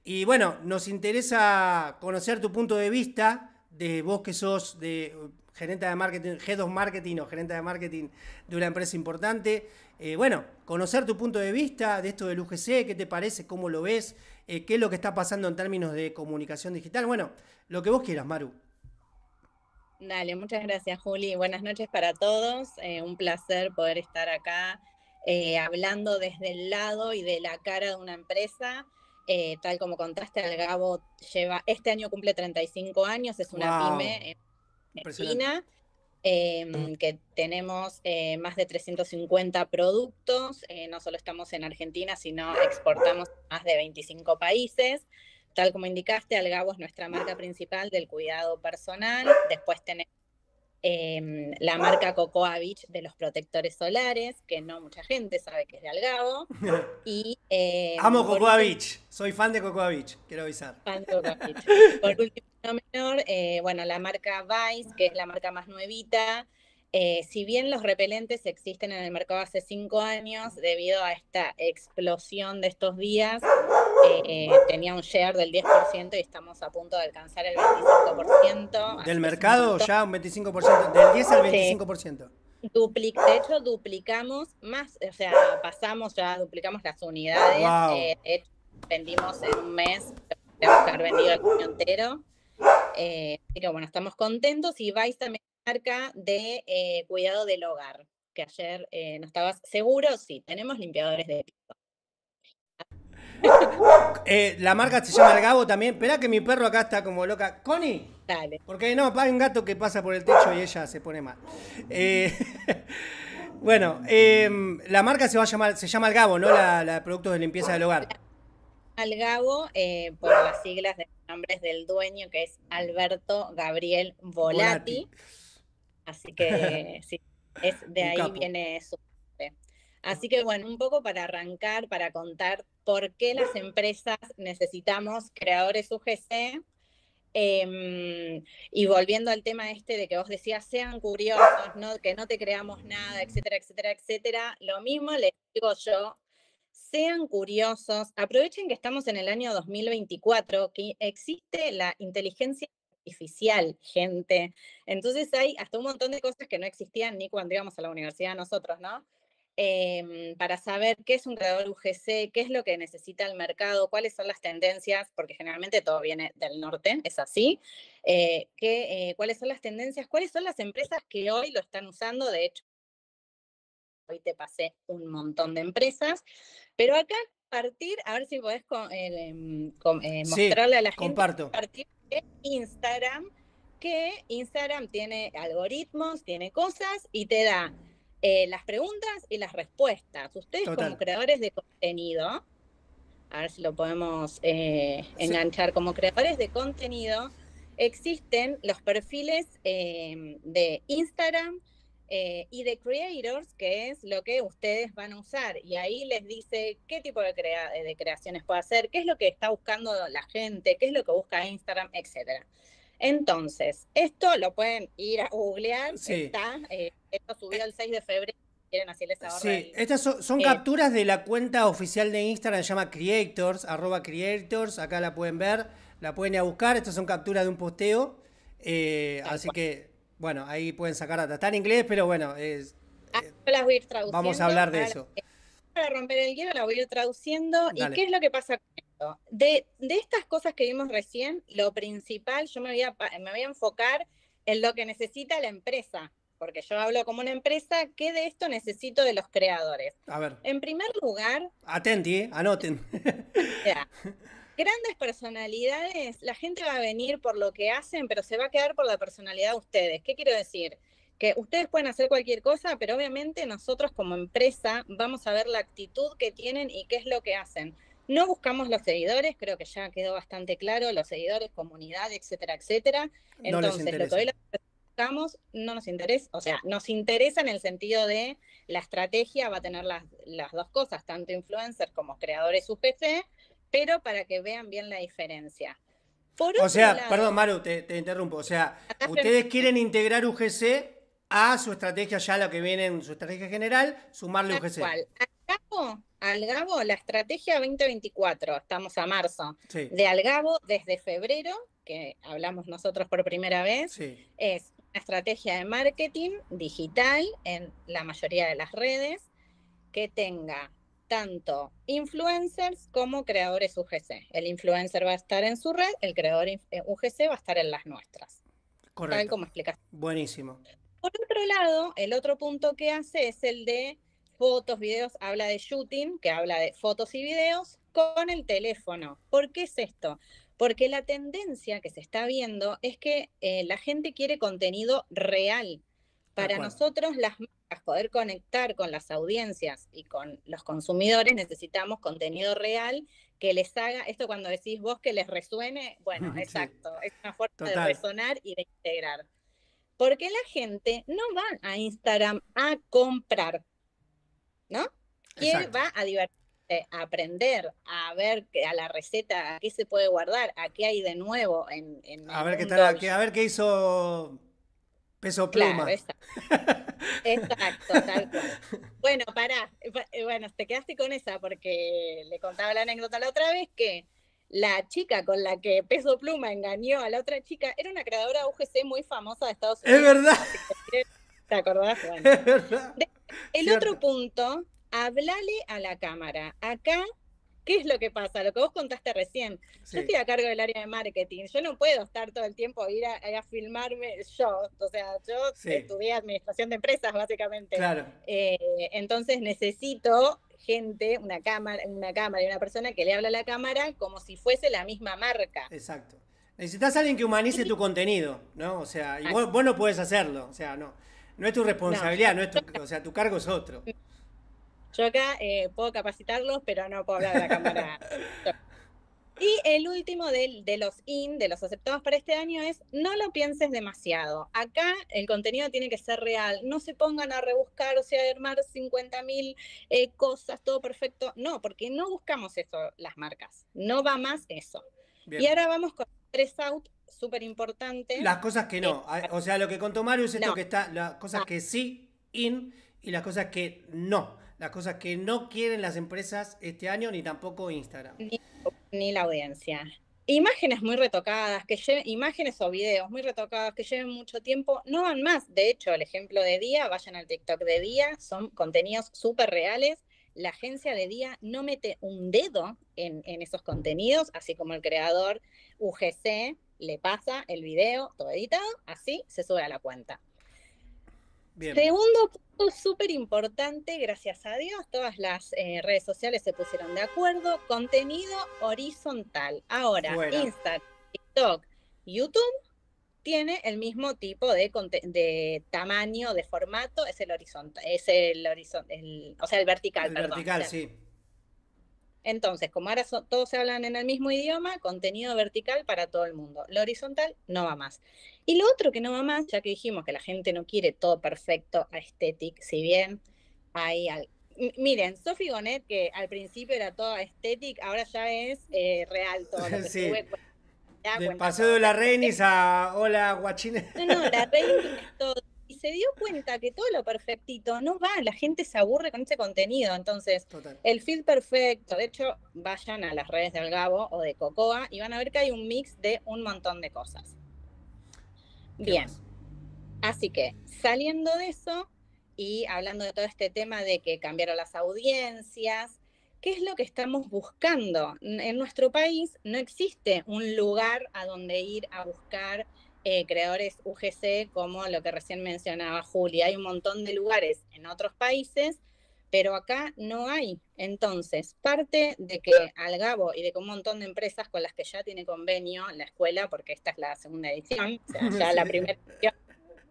[SPEAKER 1] Y bueno, nos interesa conocer tu punto de vista de vos que sos de gerente de marketing, G2 Marketing o gerente de marketing de una empresa importante. Eh, bueno, conocer tu punto de vista de esto del UGC, qué te parece, cómo lo ves, eh, qué es lo que está pasando en términos de comunicación digital. Bueno, lo que vos quieras, Maru.
[SPEAKER 2] Dale, muchas gracias, Juli. Buenas noches para todos. Eh, un placer poder estar acá hablando desde el lado y de la cara de una empresa. Eh, tal como contaste, Algabo lleva, este año cumple 35 años, es una pyme en China, em, que tenemos eh, más de 350 productos, eh, no solo estamos en Argentina, sino exportamos a más de 25 países. Tal como indicaste, Algabo es nuestra marca principal del cuidado personal, después tenemos Em, la marca Cocoa Beach de los protectores solares, que no mucha gente sabe que es de algado Y, em, Amo Cocoa Beach, soy
[SPEAKER 1] fan de Cocoa Beach, quiero avisar.
[SPEAKER 2] Fan Cocoa Beach. Por último, menor, eh, bueno, la marca Vice, que es la marca más nuevita, eh, si bien los repelentes existen en el mercado hace cinco años, debido a esta explosión de estos días, eh, tenía un share del 10% y estamos a punto de alcanzar el 25%.
[SPEAKER 1] ¿Del mercado ya un 25%? ¿Del 10 al 25%?
[SPEAKER 2] de hecho, duplicamos más, o sea, pasamos ya, duplicamos las unidades. Eh, vendimos en un mes,
[SPEAKER 1] tenemos haber vendido el
[SPEAKER 2] año entero. así bueno, estamos contentos y vais también marca de eh, cuidado del hogar, que ayer eh, no estabas seguro, sí, tenemos limpiadores de piso.
[SPEAKER 1] Eh, la marca se llama El Gabo también. espera que mi perro acá está como loca. Connie.
[SPEAKER 2] Dale. Porque
[SPEAKER 1] no, hay un gato que pasa por el techo y ella se pone mal. bueno, em, la marca se va a llamar, se llama El Gabo, ¿no? La, producto productos de limpieza del hogar.
[SPEAKER 2] Al Gabo, por las siglas de nombres del dueño, que es Alberto Gabriel Volati Así que sí, es, de ahí viene eso. Así que bueno, un poco para arrancar, para contar por qué las empresas necesitamos creadores UGC. Em, y volviendo al tema este de que vos decías, sean curiosos, que no te creamos nada, etcétera, etcétera, etcétera, lo mismo les digo yo, sean curiosos, aprovechen que estamos en el año 2024, que existe la inteligencia artificial, gente. Entonces hay hasta un montón de cosas que no existían ni cuando íbamos a la universidad nosotros, ¿no? Em, para saber qué es un creador UGC, qué es lo que necesita el mercado, cuáles son las tendencias, porque generalmente todo viene del norte, es así, eh, eh, cuáles son las tendencias, cuáles son las empresas que hoy lo están usando, de hecho, hoy te pasé un montón de empresas, pero acá partir, a ver si podés eh, em, mostrarle a la gente. Comparto. Instagram, que Instagram tiene algoritmos, tiene cosas y te da eh, las preguntas y las respuestas. Ustedes como creadores de contenido, a ver si lo podemos eh, enganchar, como creadores de contenido, existen los perfiles eh, de Instagram eh, y de creators, que es lo que ustedes van a usar. Y ahí les dice qué tipo de, creaciones puede hacer, qué es lo que está buscando la gente, qué es lo que busca Instagram, etc. Entonces, esto lo pueden ir a googlear. Eh, esto subió el 6 de febrero. Quieren hacerles Sí,
[SPEAKER 1] estas son, eh, capturas de la cuenta oficial de Instagram, se llama Creators, arroba Creators, acá la pueden ver, la pueden ir a buscar, estas son capturas de un posteo, así que bueno, ahí pueden sacar data. Está en inglés, pero bueno, ah, eh,
[SPEAKER 2] vamos a hablar de eso. Para romper el hielo la voy a ir traduciendo. ¿Y qué es lo que pasa con esto? De, estas cosas que vimos recién, lo principal, yo me voy, a, me enfocar en lo que necesita la empresa, porque yo hablo como una empresa, ¿qué de esto necesito de los creadores? A ver. En primer lugar...
[SPEAKER 1] Atenti, eh, anoten.
[SPEAKER 2] grandes personalidades, la gente va a venir por lo que hacen, pero se va a quedar por la personalidad de ustedes. ¿Qué quiero decir? Que ustedes pueden hacer cualquier cosa, pero obviamente nosotros como empresa vamos a ver la actitud que tienen y qué es lo que hacen. No buscamos los seguidores, creo que ya quedó bastante claro, los seguidores, comunidad, etcétera, etcétera. Entonces, les lo que hoy buscamos no nos interesa, o sea, nos interesa en el sentido de la estrategia va a tener las, dos cosas, tanto influencers como creadores UPC, pero para que vean bien la diferencia.
[SPEAKER 1] o sea, perdón, Maru, te, interrumpo. O sea, ustedes quieren integrar UGC a su estrategia ya lo que viene en su estrategia general, sumarle UGC. ¿Cuál?
[SPEAKER 2] Al Gabo, la estrategia 2024, estamos a marzo, de de Gabo desde febrero, que hablamos nosotros por primera vez, es una estrategia de marketing digital en la mayoría de las redes que tenga tanto influencers como creadores UGC. El influencer va a estar en su red, el creador eh, UGC va a estar en las nuestras. Correcto. como Buenísimo. Por otro lado, el otro punto que hace es el de fotos, videos, habla de shooting, que habla de fotos y videos con el teléfono. ¿Por qué es esto? Porque la tendencia que se está viendo es que eh, la gente quiere contenido real, para nosotros, las marcas, poder conectar con las audiencias y con los consumidores, necesitamos contenido real que les haga, esto cuando decís vos que les resuene, bueno, exacto, es una forma de resonar y de integrar. Porque la gente no va a Instagram a comprar, ¿no? Quién va a divertirse, a aprender, a ver a la receta, a qué se puede guardar, a qué hay de nuevo en... a, ver
[SPEAKER 1] a ver qué hizo
[SPEAKER 2] Peso pluma. exacto. tal Bueno, pará. Eh, bueno, te quedaste con esa porque le contaba la anécdota la otra vez que la chica con la que Peso Pluma engañó a la otra chica era una creadora de UGC muy famosa de Estados Unidos. Es verdad. ¿Te acordás? Bueno. El otro punto, hablale a la cámara. Acá ¿Qué es lo que pasa? Lo que vos contaste recién. Yo estoy a cargo del área de marketing. Yo no puedo estar todo el tiempo a ir a, filmarme yo. O sea, yo estudié administración de empresas, básicamente. Claro. Eh, entonces necesito gente, una cámara, una cámara y una persona que le habla a la cámara como si fuese la misma marca. Exacto.
[SPEAKER 1] Necesitas alguien que humanice tu contenido, ¿no? O sea, y vos, no puedes hacerlo. O sea, no. No es tu responsabilidad, o sea, tu cargo es otro. Mm.
[SPEAKER 2] Yo acá eh, puedo capacitarlos, pero no puedo hablar de la cámara. Y el último de, de, los in, de los aceptados para este año, es no lo pienses demasiado. Acá el contenido tiene que ser real. No se pongan a rebuscar, o sea, a armar 50.000 eh, cosas, todo perfecto. No, porque no buscamos eso las marcas. No va más eso. Y ahora vamos con tres out, súper importantes. Las cosas que no. Eh, ah,
[SPEAKER 1] o sea, lo que contó Mario es esto que está, las cosas ah. que sí in y las cosas que no las cosas que no quieren las empresas este año, ni tampoco Instagram.
[SPEAKER 2] Ni, la audiencia. Imágenes muy retocadas, que imágenes o videos muy retocados que lleven mucho tiempo, no van más. De hecho, el ejemplo de día, vayan al TikTok de día, son contenidos súper reales. La agencia de día no mete un dedo en, en esos contenidos, así como el creador UGC le pasa el video todo editado, así se sube a la cuenta. Segundo punto súper importante, gracias a Dios, todas las eh, redes sociales se pusieron de acuerdo, contenido horizontal. Ahora, Instagram, TikTok, YouTube tiene el mismo tipo de, de tamaño, de formato, es el horizontal, es el horizontal, o sea, el vertical. El vertical, sí. Entonces, como ahora todos se hablan en el mismo idioma, contenido vertical para todo el mundo. Lo horizontal no va más. Y lo otro que no va más, ya que dijimos que la gente no quiere todo perfecto, estético, si bien hay... Al... Miren, Sofi Gonet, que al principio era todo estético, ahora ya es eh, real todo. Lo que sí. Pues, Del
[SPEAKER 1] paseo de la Reinis a hola guachines. No,
[SPEAKER 2] no, la Reinis es todo se dio cuenta que todo lo perfectito no va, la gente se aburre con ese contenido. Entonces, el feed perfecto, de hecho, vayan a las redes del Algabo o de Cocoa y van a ver que hay un mix de un montón de cosas. Bien. Así que, saliendo de eso y hablando de todo este tema de que cambiaron las audiencias, ¿qué es lo que estamos buscando? En nuestro país no existe un lugar a donde ir a buscar eh, creadores UGC, como lo que recién mencionaba Julia. Hay un montón de lugares en otros países, pero acá no hay. Entonces, parte de que Algabo y de que un montón de empresas con las que ya tiene convenio la escuela, porque esta es la segunda edición, o sea, ya la primera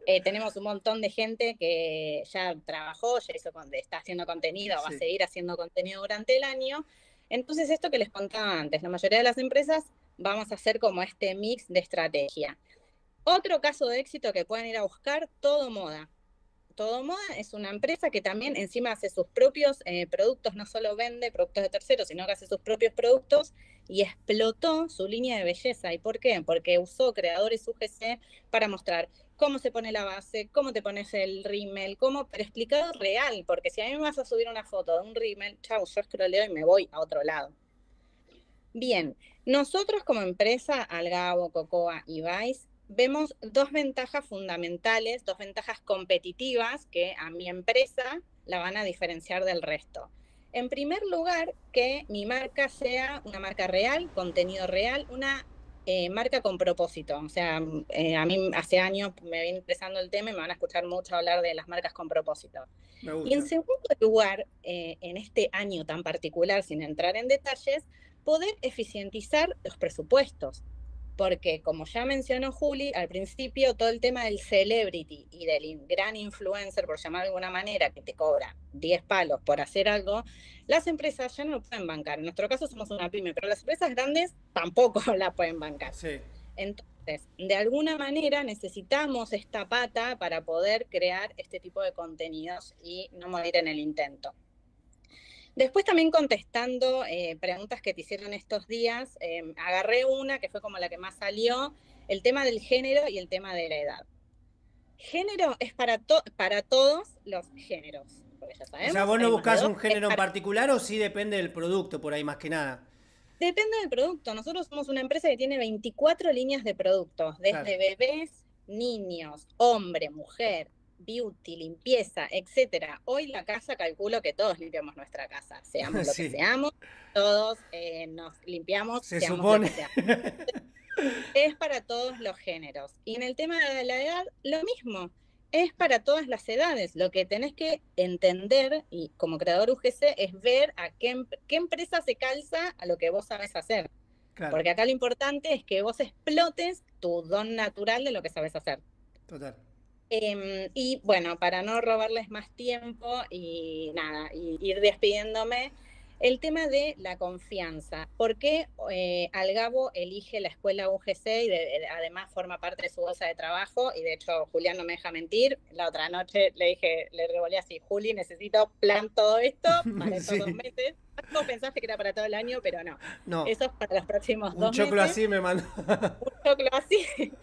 [SPEAKER 2] eh, tenemos un montón de gente que ya trabajó, ya hizo, está haciendo contenido, va a seguir haciendo contenido durante el año. Entonces, esto que les contaba antes, la mayoría de las empresas vamos a hacer como este mix de estrategia. Otro caso de éxito que pueden ir a buscar, Todo Moda. Todo Moda es una empresa que también encima hace sus propios eh, productos, no solo vende productos de terceros, sino que hace sus propios productos y explotó su línea de belleza. ¿Y por qué? Porque usó creadores UGC para mostrar cómo se pone la base, cómo te pones el rímel, cómo, pero explicado real, porque si a mí me vas a subir una foto de un rímel, chao, yo escroleo y me voy a otro lado. Bien, nosotros como empresa, Algabo, Cocoa y Vice, vemos dos ventajas fundamentales, dos ventajas competitivas que a mi empresa la van a diferenciar del resto. En primer lugar, que mi marca sea una marca real, contenido real, una eh, marca con propósito. O sea, mm, eh, a mí hace años me viene interesando el tema y me van a escuchar mucho hablar de las marcas con propósito. Y en segundo lugar, eh, en este año tan particular, sin entrar en detalles, poder eficientizar los presupuestos porque como ya mencionó Juli, al principio todo el tema del celebrity y del gran influencer, por llamar de alguna manera, que te cobra 10 palos por hacer algo, las empresas ya no lo pueden bancar. En nuestro caso somos una pyme, pero las empresas grandes tampoco la pueden bancar. Entonces, de alguna manera necesitamos esta pata para poder crear este tipo de contenidos y no morir en el intento. Después también contestando eh, preguntas que te hicieron estos días, em, agarré una que fue como la que más salió, el tema del género y el tema de la edad. Género es para, para todos los géneros. ya o sea, vos no buscás un género en
[SPEAKER 1] particular o sí depende del producto, por ahí más que nada.
[SPEAKER 2] Depende del producto. Nosotros somos una empresa que tiene 24 líneas de productos, desde bebés, niños, hombre, mujer, beauty, limpieza, etcétera. Hoy la casa, calculo que todos limpiamos nuestra casa, seamos lo que seamos, todos eh, nos limpiamos. Se supone. es para todos los géneros. Y en el tema de la edad, lo mismo. Es para todas las edades. Lo que tenés que entender, y como creador UGC, es ver a qué, em-, qué empresa se calza a lo que vos sabes hacer. Porque acá lo importante es que vos explotes tu don natural de lo que sabes hacer. Total. Em, y bueno, para no robarles más tiempo y nada, ir despidiéndome, el tema de la confianza. ¿Por qué eh, Al Algabo elige la escuela UGC y además forma parte de su bolsa de trabajo? Y de hecho, Julián no me deja mentir. La otra noche le dije, le revolé así, Juli, necesito plan todo esto para estos dos meses pensaste que era para todo el año, pero no. Eso es para los próximos dos meses. Un choclo así
[SPEAKER 1] me mandó. un
[SPEAKER 2] choclo así.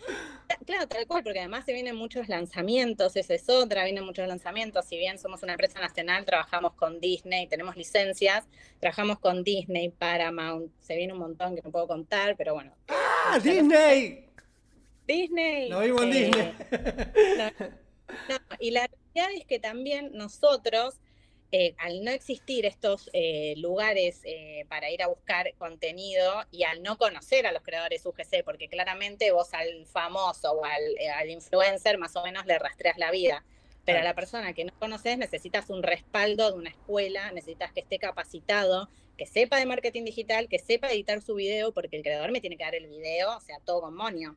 [SPEAKER 2] claro, tal cual, porque además se vienen muchos lanzamientos, esa es otra, vienen muchos lanzamientos. Si bien somos una empresa nacional, trabajamos con Disney, tenemos licencias, trabajamos con Disney, Paramount, se viene un montón que no puedo contar, pero bueno. ¡Ah, Disney! Disney. Lo vimos eh, Disney. no, y la realidad es que también nosotros eh, al no existir estos eh, lugares eh, para ir a buscar contenido y al no conocer a los creadores UGC, porque claramente vos al famoso o al, influencer más o menos le rastreas la vida, pero a la persona que no conoces necesitas un respaldo de una escuela, necesitas que esté capacitado, que sepa de marketing digital, que sepa editar su video, porque el creador me tiene que dar el video, o sea, todo con monio.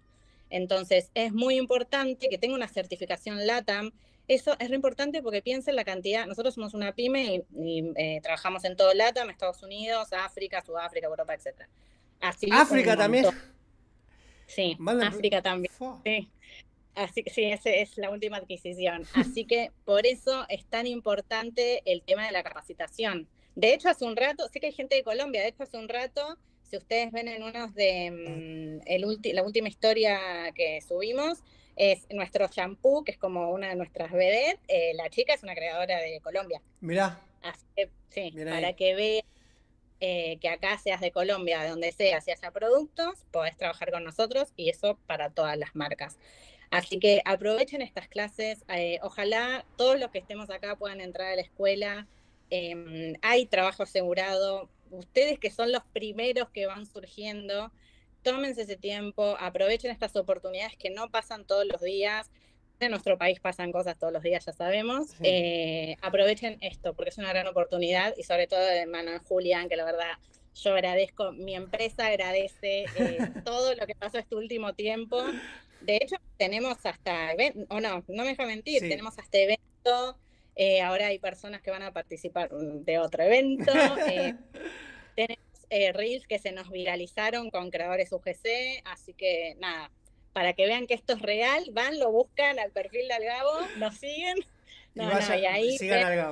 [SPEAKER 2] Entonces, es muy importante que tenga una certificación LATAM, eso es lo importante porque piensen la cantidad, nosotros somos una pyme y, eh, trabajamos en todo el LATAM, Estados Unidos, África, Sudáfrica, Europa, etc. Así África también. Sí, África también. Sí. Así, sí, esa es la última adquisición. Así que por eso es tan importante el tema de la capacitación. De hecho, hace un rato, sé que hay gente de Colombia, de hecho, hace un rato, si ustedes ven en unos de mm, el la última historia que subimos, es nuestro shampoo, que es como una de nuestras vedettes. Eh, la chica es una creadora de Colombia. Mirá. Así que, sí, para que vean eh, que acá seas de Colombia, de donde sea, si haya productos, podés trabajar con nosotros y eso para todas las marcas. Así que aprovechen estas clases. Eh, ojalá todos los que estemos acá puedan entrar a la escuela. Em, hay trabajo asegurado. Ustedes que son los primeros que van surgiendo, tómense ese tiempo, aprovechen estas oportunidades que no pasan todos los días. En nuestro país pasan cosas todos los días, ya sabemos. Eh, aprovechen esto, porque es una gran oportunidad y sobre todo de mano Julián, que la verdad yo agradezco, mi empresa agradece eh, todo lo que pasó este último tiempo. De hecho, tenemos hasta, o no, no me deja mentir, tenemos hasta evento. Eh, ahora hay personas que van a participar de otro evento. tenemos eh, reels que se nos viralizaron con creadores UGC, así que nada, para que vean que esto es real, van, lo buscan al perfil de Algabo, nos siguen. No, y, ahí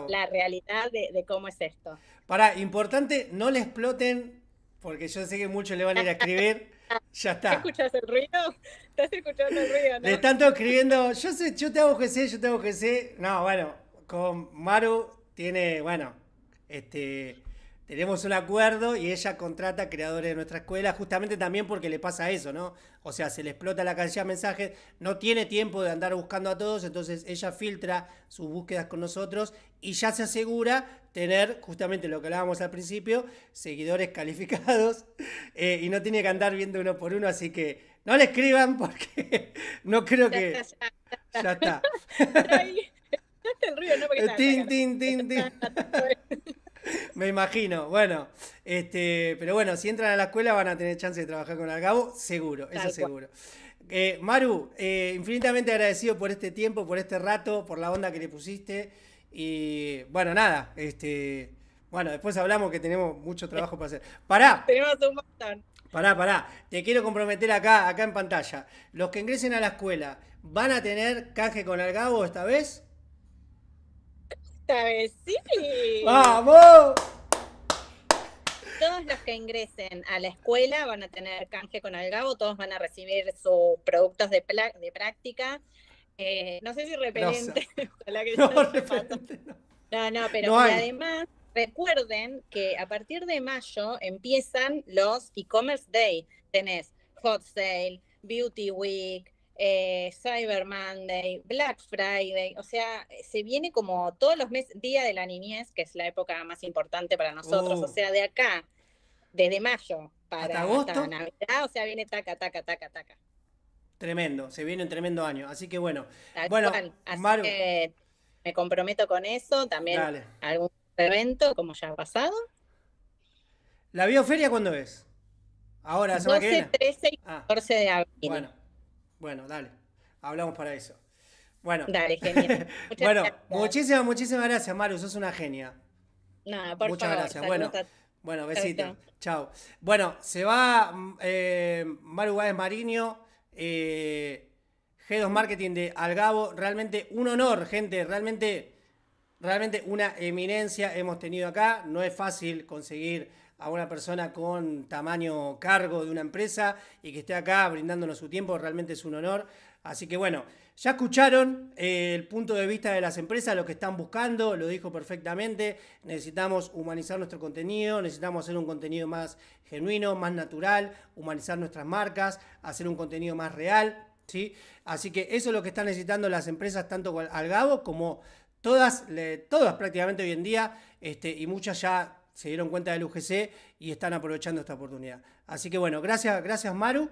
[SPEAKER 2] la realidad de, cómo es esto.
[SPEAKER 1] Para, importante, no le exploten, porque yo sé que muchos le van a ir a escribir. ya está.
[SPEAKER 2] ¿Escuchas el ruido? ¿Estás escuchando el ruido? ¿no? están
[SPEAKER 1] escribiendo, yo sé, yo te hago GC, yo te hago GC. No, bueno, con Maru tiene, bueno, este tenemos un acuerdo y ella contrata creadores de nuestra escuela, justamente también porque le pasa eso, ¿no? O sea, se le explota la cantidad de mensajes, no tiene tiempo de andar buscando a todos, entonces ella filtra sus búsquedas con nosotros y ya se asegura tener justamente lo que hablábamos al principio, seguidores calificados eh, y no tiene que andar viendo uno por uno, así que no le escriban porque no creo que... Ya está. Ya está. el ¿no? Me imagino, bueno, este, pero bueno, si entran a la escuela van a tener chance de trabajar con Argabo, seguro, Eso eso seguro. Eh, Maru, eh, infinitamente agradecido por este tiempo, por este rato, por la onda que le pusiste. Y bueno, nada, este, bueno, después hablamos que tenemos mucho trabajo para hacer. Pará. Tenemos un montón. Pará, pará. Te quiero comprometer acá, acá en pantalla. Los que ingresen a la escuela, ¿van a tener canje con Argabo esta vez?
[SPEAKER 2] sí. ¡Vamos! Todos los que ingresen a la escuela van a tener canje con Algabo, todos van a recibir sus productos de, práctica. Eh, no sé si repelente, no, no, no. pero además recuerden que a partir de mayo empiezan los e-commerce day. Tenés Hot Sale, Beauty Week, eh, Cyber Monday, Black Friday, o sea, se viene como todos los meses, Día de la Niñez, que es la época más importante para nosotros, o uh. sea, de acá, desde mayo para hasta, Navidad, o sea, viene taca, taca, taca, taca.
[SPEAKER 1] Tremendo, se viene un tremendo año, así que bueno.
[SPEAKER 2] bueno, me comprometo con eso, también algún evento, como ya ha pasado.
[SPEAKER 1] ¿La bioferia cuándo es? Ahora, 12, 13 y 14 ah. de abril. Bueno, bueno, dale. Hablamos para eso. Bueno. Dale, genial. bueno, muchísimas, muchísimas gracias, Maru. Sos una genia.
[SPEAKER 2] Nada, por Muchas gracias. Bueno, besito.
[SPEAKER 1] Chao. Bueno, se va mm, eh, Maru Guáez Mariño, eh, G2 Marketing de Algabo. Realmente un honor, gente. Realmente, realmente una eminencia hemos tenido acá. No es fácil conseguir a una persona con tamaño cargo de una empresa y que esté acá brindándonos su tiempo, realmente es un honor. Así que bueno, ya escucharon eh, el punto de vista de las empresas, lo que están buscando, lo dijo perfectamente, necesitamos humanizar nuestro contenido, necesitamos hacer un contenido más genuino, más natural, humanizar nuestras marcas, hacer un contenido más real, ¿sí? Así que eso es lo que están necesitando las empresas, tanto al gabo como todas, todas prácticamente hoy en día, este, y muchas ya se dieron cuenta del UGC y están aprovechando esta oportunidad. Así que bueno, gracias, gracias Maru.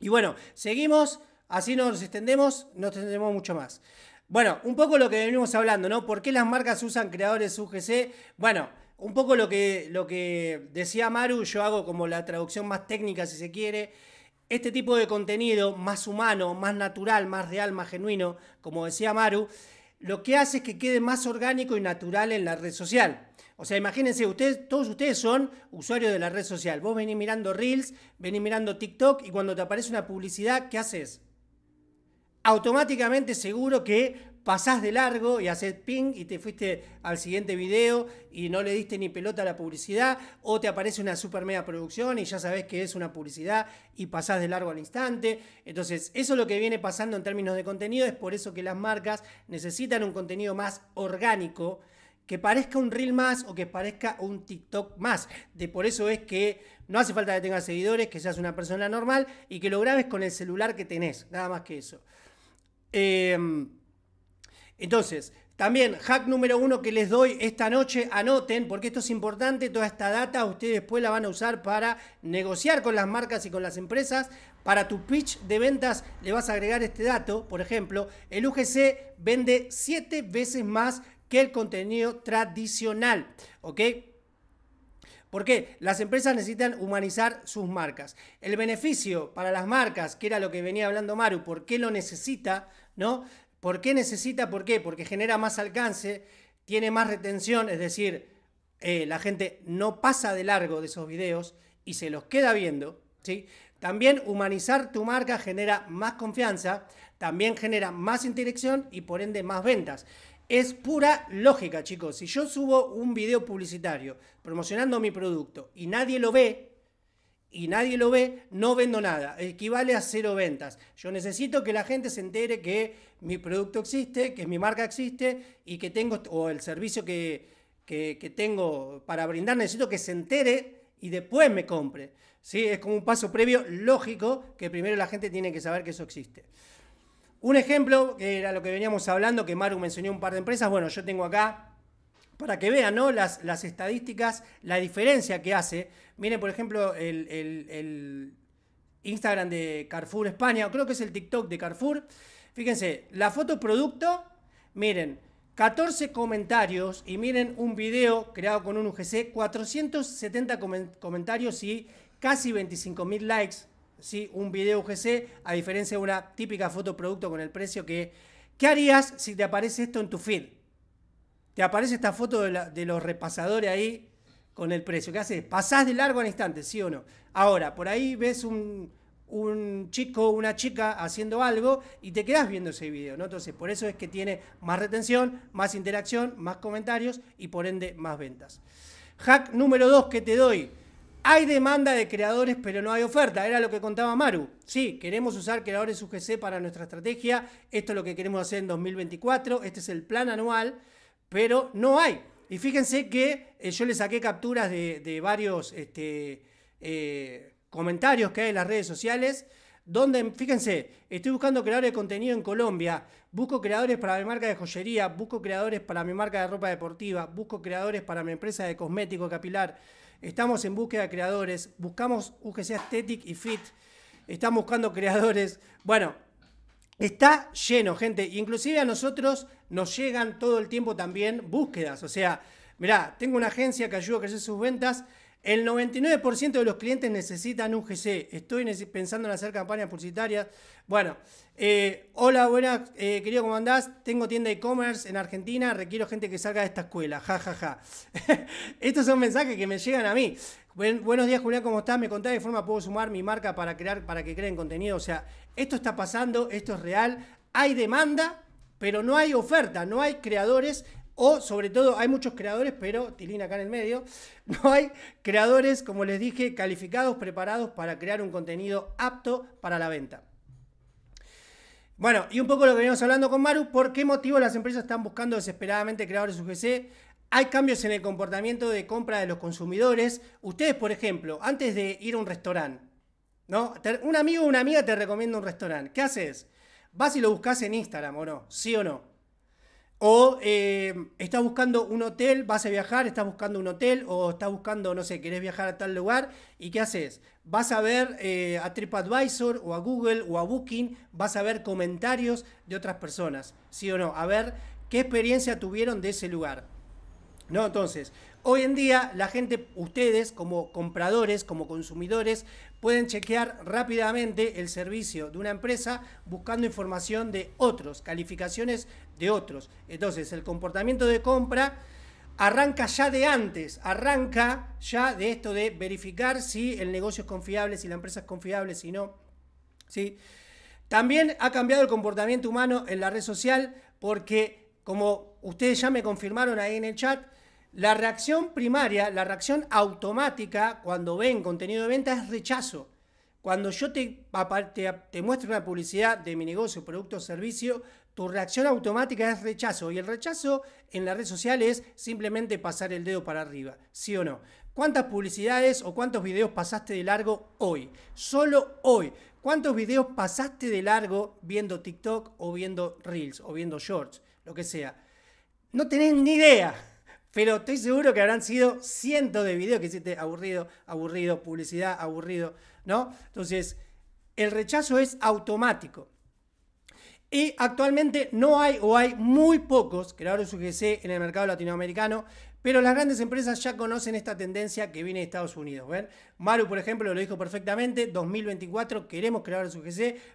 [SPEAKER 1] Y bueno, seguimos, así nos extendemos, nos extendemos mucho más. Bueno, un poco lo que venimos hablando, ¿no? ¿Por qué las marcas usan creadores UGC? Bueno, un poco lo que, lo que decía Maru, yo hago como la traducción más técnica si se quiere. Este tipo de contenido más humano, más natural, más real, más genuino, como decía Maru, lo que hace es que quede más orgánico y natural en la red social. O sea, imagínense, ustedes, todos ustedes son usuarios de la red social. Vos venís mirando Reels, venís mirando TikTok y cuando te aparece una publicidad, ¿qué haces? Automáticamente seguro que pasás de largo y haces ping y te fuiste al siguiente video y no le diste ni pelota a la publicidad o te aparece una super media producción y ya sabes que es una publicidad y pasás de largo al instante. Entonces, eso es lo que viene pasando en términos de contenido, es por eso que las marcas necesitan un contenido más orgánico que parezca un reel más o que parezca un TikTok más. De por eso es que no hace falta que tengas seguidores, que seas una persona normal y que lo grabes con el celular que tenés, nada más que eso. Em, entonces, también hack número uno que les doy esta noche, anoten, porque esto es importante, toda esta data ustedes después la van a usar para negociar con las marcas y con las empresas. Para tu pitch de ventas le vas a agregar este dato, por ejemplo, el UGC vende 7 veces más que el contenido tradicional, ¿ok? Porque las empresas necesitan humanizar sus marcas. El beneficio para las marcas, que era lo que venía hablando Maru, ¿por qué lo necesita? ¿No? ¿Por qué necesita? ¿Por qué? Porque genera más alcance, tiene más retención, es decir, eh, la gente no pasa de largo de esos videos y se los queda viendo, ¿sí? También humanizar tu marca genera más confianza, también genera más interacción y por ende más ventas es pura lógica, chicos. Si yo subo un video publicitario promocionando mi producto y nadie lo ve, y nadie lo ve, no vendo nada. Equivale a cero ventas. Yo necesito que la gente se entere que mi producto existe, que mi marca existe y que tengo, o el servicio que, tengo para brindar, necesito que se entere y después me compre. ¿Sí? Es como un paso previo lógico que primero la gente tiene que saber que eso existe. Un ejemplo, que era lo que veníamos hablando, que Maru mencionó un par de empresas. Bueno, yo tengo acá para que vean ¿no? las, las, estadísticas, la diferencia que hace. Miren, por ejemplo, el, el, Instagram de Carrefour España, creo que es el TikTok de Carrefour. Fíjense, la foto producto, miren, 14 comentarios y miren un video creado con un UGC, 470 comentarios y casi 25.000 likes un video UGC, a diferencia de una típica foto producto con el precio que... ¿Qué harías si te aparece esto en tu feed? Te aparece esta foto de, los repasadores ahí con el precio. ¿Qué haces? Pasás de largo al instante, ¿sí o no? Ahora, por ahí ves un, chico o una chica haciendo algo y te quedas viendo ese video, ¿no? Entonces, por eso es que tiene más retención, más interacción, más comentarios y por ende más ventas. Hack número 2 que te doy hay demanda de creadores, pero no hay oferta. Era lo que contaba Maru. Sí, queremos usar creadores UGC para nuestra estrategia. Esto es lo que queremos hacer en 2024. Este es el plan anual, pero no hay. Y fíjense que eh, yo le saqué capturas de, varios este, eh, comentarios que hay en las redes sociales. Donde, fíjense, estoy buscando creadores de contenido en Colombia, busco creadores para mi marca de joyería, busco creadores para mi marca de ropa deportiva, busco creadores para mi empresa de cosmético capilar, Estamos en búsqueda de creadores, buscamos UGC Aesthetic y Fit, estamos buscando creadores. Bueno, está lleno, gente. Inclusive a nosotros nos llegan todo el tiempo también búsquedas. O sea, mirá, tengo una agencia que ayuda a crecer sus ventas el 99% de los clientes necesitan un GC. Estoy pensando en hacer campañas publicitarias. Bueno, eh, hola, buenas, eh, querido, ¿cómo andás? Tengo tienda e-commerce en Argentina, requiero gente que salga de esta escuela. Ja, ja, ja. Estos son mensajes que me llegan a mí. buenos días, Julián, ¿cómo estás? Me contás de forma puedo sumar mi marca para crear, para que creen contenido. O sea, esto está pasando, esto es real. Hay demanda, pero no hay oferta, no hay creadores o sobre todo, hay muchos creadores, pero Tilín acá en el medio, no hay creadores, como les dije, calificados, preparados para crear un contenido apto para la venta. Bueno, y un poco lo que veníamos hablando con Maru, ¿por qué motivo las empresas están buscando desesperadamente creadores UGC? Hay cambios en el comportamiento de compra de los consumidores. Ustedes, por ejemplo, antes de ir a un restaurante, ¿no? Un amigo o una amiga te recomienda un restaurante. ¿Qué haces? ¿Vas y lo buscas en Instagram o no? ¿Sí o no? O eh, estás buscando un hotel, vas a viajar, estás buscando un hotel o estás buscando, no sé, querés viajar a tal lugar y ¿qué haces? Vas a ver eh, a TripAdvisor o a Google o a Booking, vas a ver comentarios de otras personas, ¿sí o no? A ver qué experiencia tuvieron de ese lugar. No, entonces, hoy en día la gente, ustedes como compradores, como consumidores, pueden chequear rápidamente el servicio de una empresa buscando información de otros, calificaciones de otros. Entonces, el comportamiento de compra arranca ya de antes, arranca ya de esto de verificar si el negocio es confiable, si la empresa es confiable, si no. ¿sí? También ha cambiado el comportamiento humano en la red social porque, como ustedes ya me confirmaron ahí en el chat, la reacción primaria, la reacción automática cuando ven contenido de venta es rechazo. Cuando yo te, muestro una publicidad de mi negocio, producto o servicio, tu reacción automática es rechazo. Y el rechazo en las redes sociales es simplemente pasar el dedo para arriba, ¿sí o no? ¿Cuántas publicidades o cuántos videos pasaste de largo hoy? Solo hoy. ¿Cuántos videos pasaste de largo viendo TikTok o viendo Reels o viendo Shorts? Lo que sea. No tenés ni idea. Pero estoy seguro que habrán sido cientos de videos que hiciste aburrido, aburrido, publicidad, aburrido, ¿no? Entonces, el rechazo es automático. Y actualmente no hay o hay muy pocos que creadores UGC en el mercado latinoamericano pero las grandes empresas ya conocen esta tendencia que viene de Estados Unidos. ¿ven? Maru, por ejemplo, lo dijo perfectamente, 2024 queremos crear su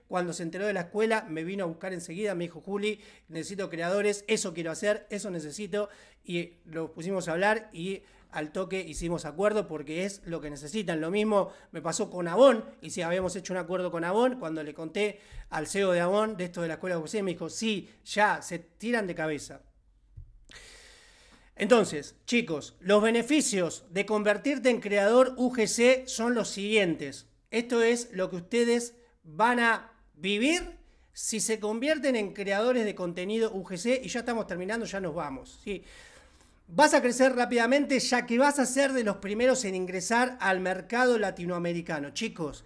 [SPEAKER 1] Cuando se enteró de la escuela, me vino a buscar enseguida, me dijo Juli, necesito creadores, eso quiero hacer, eso necesito. Y lo pusimos a hablar y al toque hicimos acuerdo porque es lo que necesitan. Lo mismo me pasó con Avon, y si habíamos hecho un acuerdo con Avon, cuando le conté al CEO de Avon de esto de la escuela de GC, me dijo, sí, ya, se tiran de cabeza. Entonces, chicos, los beneficios de convertirte en creador UGC son los siguientes. Esto es lo que ustedes van a vivir si se convierten en creadores de contenido UGC y ya estamos terminando, ya nos vamos. ¿sí? Vas a crecer rápidamente ya que vas a ser de los primeros en ingresar al mercado latinoamericano. Chicos,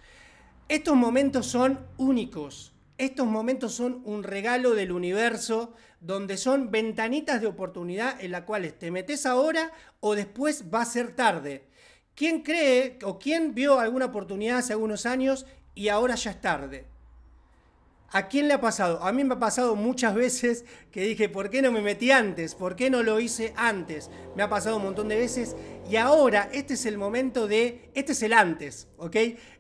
[SPEAKER 1] estos momentos son únicos estos momentos son un regalo del universo, donde son ventanitas de oportunidad en las cuales te metes ahora o después va a ser tarde. ¿Quién cree o quién vio alguna oportunidad hace algunos años y ahora ya es tarde? ¿A quién le ha pasado? A mí me ha pasado muchas veces que dije, ¿por qué no me metí antes? ¿Por qué no lo hice antes? Me ha pasado un montón de veces y ahora este es el momento de, este es el antes, ¿ok?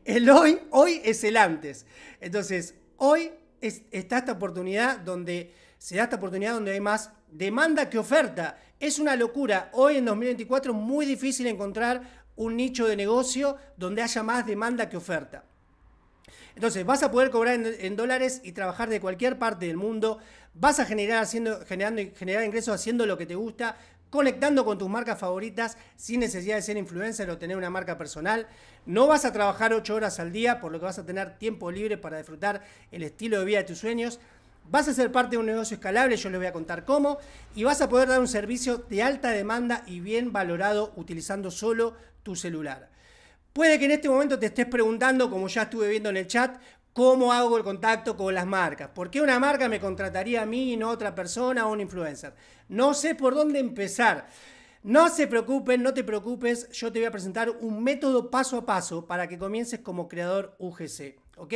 [SPEAKER 1] El hoy, hoy es el antes. Entonces, Hoy está esta oportunidad donde se da esta oportunidad donde hay más demanda que oferta. Es una locura. Hoy en 2024 es muy difícil encontrar un nicho de negocio donde haya más demanda que oferta. Entonces, vas a poder cobrar en, dólares y trabajar de cualquier parte del mundo. Vas a generar, haciendo, generando, generar ingresos haciendo lo que te gusta, conectando con tus marcas favoritas sin necesidad de ser influencer o tener una marca personal. No vas a trabajar 8 horas al día, por lo que vas a tener tiempo libre para disfrutar el estilo de vida de tus sueños. Vas a ser parte de un negocio escalable, yo les voy a contar cómo, y vas a poder dar un servicio de alta demanda y bien valorado utilizando solo tu celular. Puede que en este momento te estés preguntando, como ya estuve viendo en el chat, cómo hago el contacto con las marcas. ¿Por qué una marca me contrataría a mí y no a otra persona o un influencer? No sé por dónde empezar. No se preocupen, no te preocupes, yo te voy a presentar un método paso a paso para que comiences como creador UGC, ¿ok?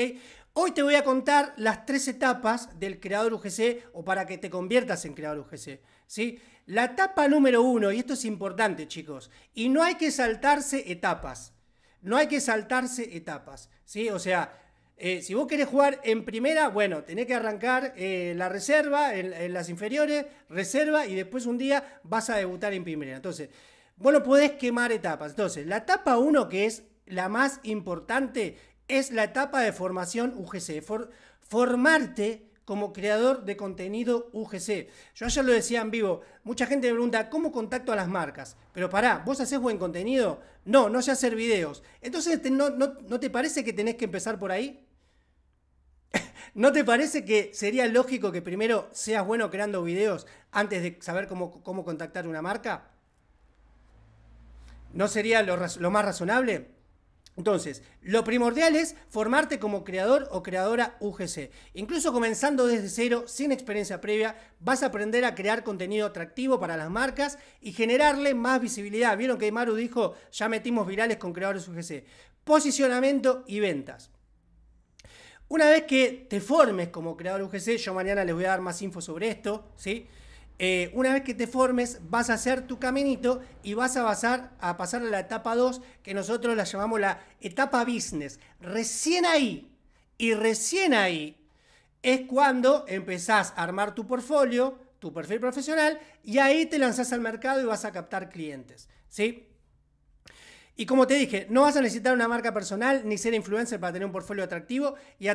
[SPEAKER 1] Hoy te voy a contar las tres etapas del creador UGC o para que te conviertas en creador UGC, ¿sí? La etapa número uno, y esto es importante chicos, y no hay que saltarse etapas, no hay que saltarse etapas, ¿sí? O sea, eh, si vos querés jugar en primera, bueno, tenés que arrancar eh, la reserva, en, las inferiores, reserva y después un día vas a debutar en primera. Entonces, vos no podés quemar etapas. Entonces, la etapa 1, que es la más importante, es la etapa de formación UGC. formarte como creador de contenido UGC. Yo ayer lo decía en vivo, mucha gente me pregunta, ¿cómo contacto a las marcas? Pero pará, ¿vos haces buen contenido? No, no sé hacer videos. Entonces, ¿no, te parece que tenés que empezar por ahí? ¿No te parece que sería lógico que primero seas bueno creando videos antes de saber cómo, contactar una marca? ¿No sería lo más razonable? Entonces, lo primordial es formarte como creador o creadora UGC. Incluso comenzando desde cero, sin experiencia previa, vas a aprender a crear contenido atractivo para las marcas y generarle más visibilidad. Vieron que Maru dijo, ya metimos virales con creadores UGC. Posicionamiento y ventas. Una vez que te formes como creador UGC, yo mañana les voy a dar más info sobre esto, ¿sí? Eh, una vez que te formes, vas a hacer tu caminito y vas a, pasar a la etapa 2, que nosotros la llamamos la etapa business. Recién ahí, y recién ahí, es cuando empezás a armar tu portfolio, tu perfil profesional, y ahí te lanzás al mercado y vas a captar clientes. ¿Sí? Y como te dije, no vas a necesitar una marca personal ni ser influencer para tener un portfolio atractivo y eh,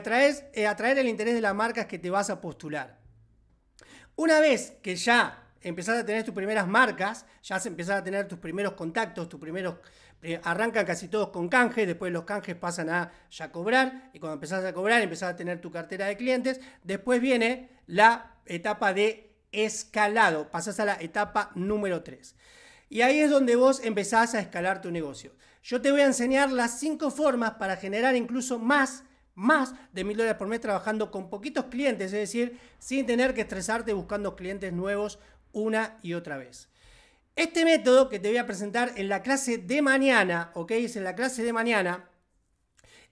[SPEAKER 1] atraer el interés de las marcas que te vas a postular. Una vez que ya empezás a tener tus primeras marcas, ya empezás a tener tus primeros contactos, tus primeros... Eh, arrancan casi todos con canjes, después los canjes pasan a ya cobrar, y cuando empezás a cobrar empezás a tener tu cartera de clientes, después viene la etapa de escalado, pasás a la etapa número 3. Y ahí es donde vos empezás a escalar tu negocio. Yo te voy a enseñar las 5 formas para generar incluso más más de mil dólares por mes trabajando con poquitos clientes, es decir, sin tener que estresarte buscando clientes nuevos una y otra vez. Este método que te voy a presentar en la clase de mañana, ok, es en la clase de mañana,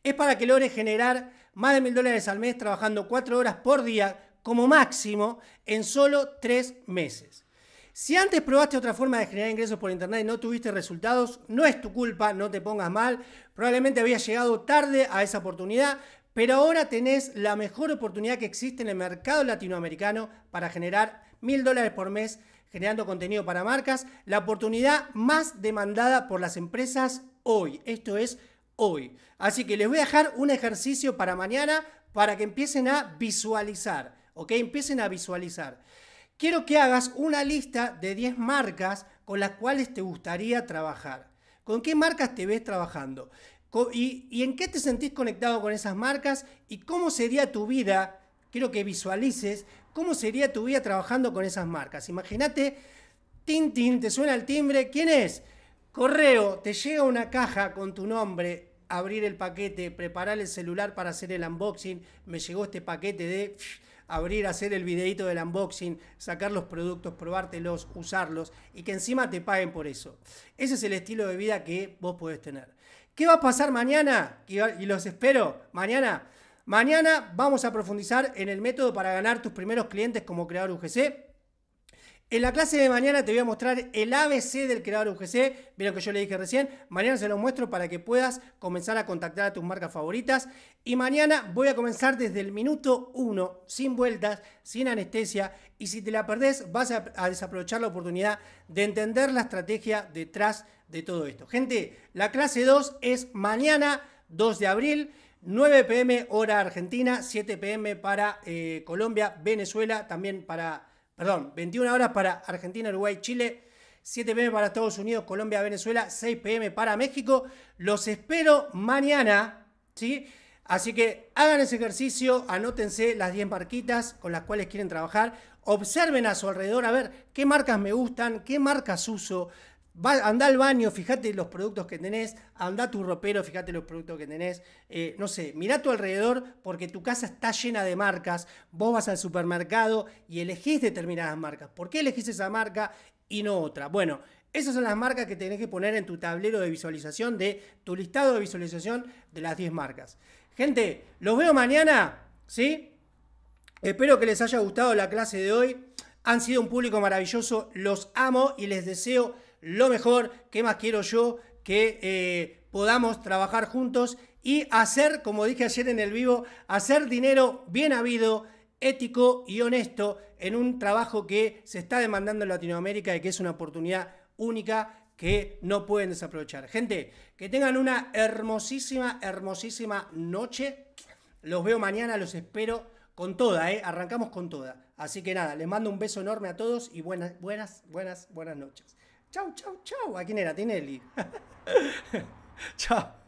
[SPEAKER 1] es para que logres generar más de mil dólares al mes trabajando cuatro horas por día como máximo en solo tres meses. Si antes probaste otra forma de generar ingresos por internet y no tuviste resultados, no es tu culpa, no te pongas mal. Probablemente habías llegado tarde a esa oportunidad, pero ahora tenés la mejor oportunidad que existe en el mercado latinoamericano para generar mil dólares por mes generando contenido para marcas, la oportunidad más demandada por las empresas hoy. Esto es hoy. Así que les voy a dejar un ejercicio para mañana para que empiecen a visualizar, ¿ok? Empiecen a visualizar. Quiero que hagas una lista de 10 marcas con las cuales te gustaría trabajar. ¿Con qué marcas te ves trabajando? ¿Y, en qué te sentís conectado con esas marcas? ¿Y cómo sería tu vida? Quiero que visualices cómo sería tu vida trabajando con esas marcas. Imagínate, tin te suena el timbre, ¿quién es? Correo, te llega una caja con tu nombre, abrir el paquete, preparar el celular para hacer el unboxing, me llegó este paquete de abrir, hacer el videito del unboxing, sacar los productos, probártelos, usarlos y que encima te paguen por eso. Ese es el estilo de vida que vos podés tener. ¿Qué va a pasar mañana? Y los espero mañana. Mañana vamos a profundizar en el método para ganar tus primeros clientes como creador UGC. En la clase de mañana te voy a mostrar el ABC del creador UGC, lo que yo le dije recién, mañana se lo muestro para que puedas comenzar a contactar a tus marcas favoritas y mañana voy a comenzar desde el minuto uno, sin vueltas, sin anestesia y si te la perdés vas a, desaprovechar la oportunidad de entender la estrategia detrás de de todo esto. Gente, la clase 2 es mañana 2 de abril. 9 pm hora Argentina, 7 pm para eh, Colombia, Venezuela, también para, perdón, 21 horas para Argentina, Uruguay, Chile, 7 pm para Estados Unidos, Colombia, Venezuela, 6 pm para México. Los espero mañana, ¿sí? Así que hagan ese ejercicio, anótense las 10 marquitas con las cuales quieren trabajar, observen a su alrededor a ver qué marcas me gustan, qué marcas uso, Va, anda al baño, fíjate los productos que tenés, anda a tu ropero, fíjate los productos que tenés, eh, no sé, mira a tu alrededor porque tu casa está llena de marcas, vos vas al supermercado y elegís determinadas marcas. ¿Por qué elegís esa marca y no otra? Bueno, esas son las marcas que tenés que poner en tu tablero de visualización, de tu listado de visualización de las 10 marcas. Gente, los veo mañana, ¿sí? Espero que les haya gustado la clase de hoy. Han sido un público maravilloso, los amo y les deseo lo mejor. ¿Qué más quiero yo? Que eh, podamos trabajar juntos y hacer, como dije ayer en el vivo, hacer dinero bien habido, ético y honesto en un trabajo que se está demandando en Latinoamérica y que es una oportunidad única que no pueden desaprovechar. Gente, que tengan una hermosísima, hermosísima noche. Los veo mañana, los espero con toda, ¿eh? Arrancamos con toda. Así que nada, les mando un beso enorme a todos y buenas, buenas, buenas, buenas noches. Chau, chau, chau. ¿A quién era? Tinelli. Chau.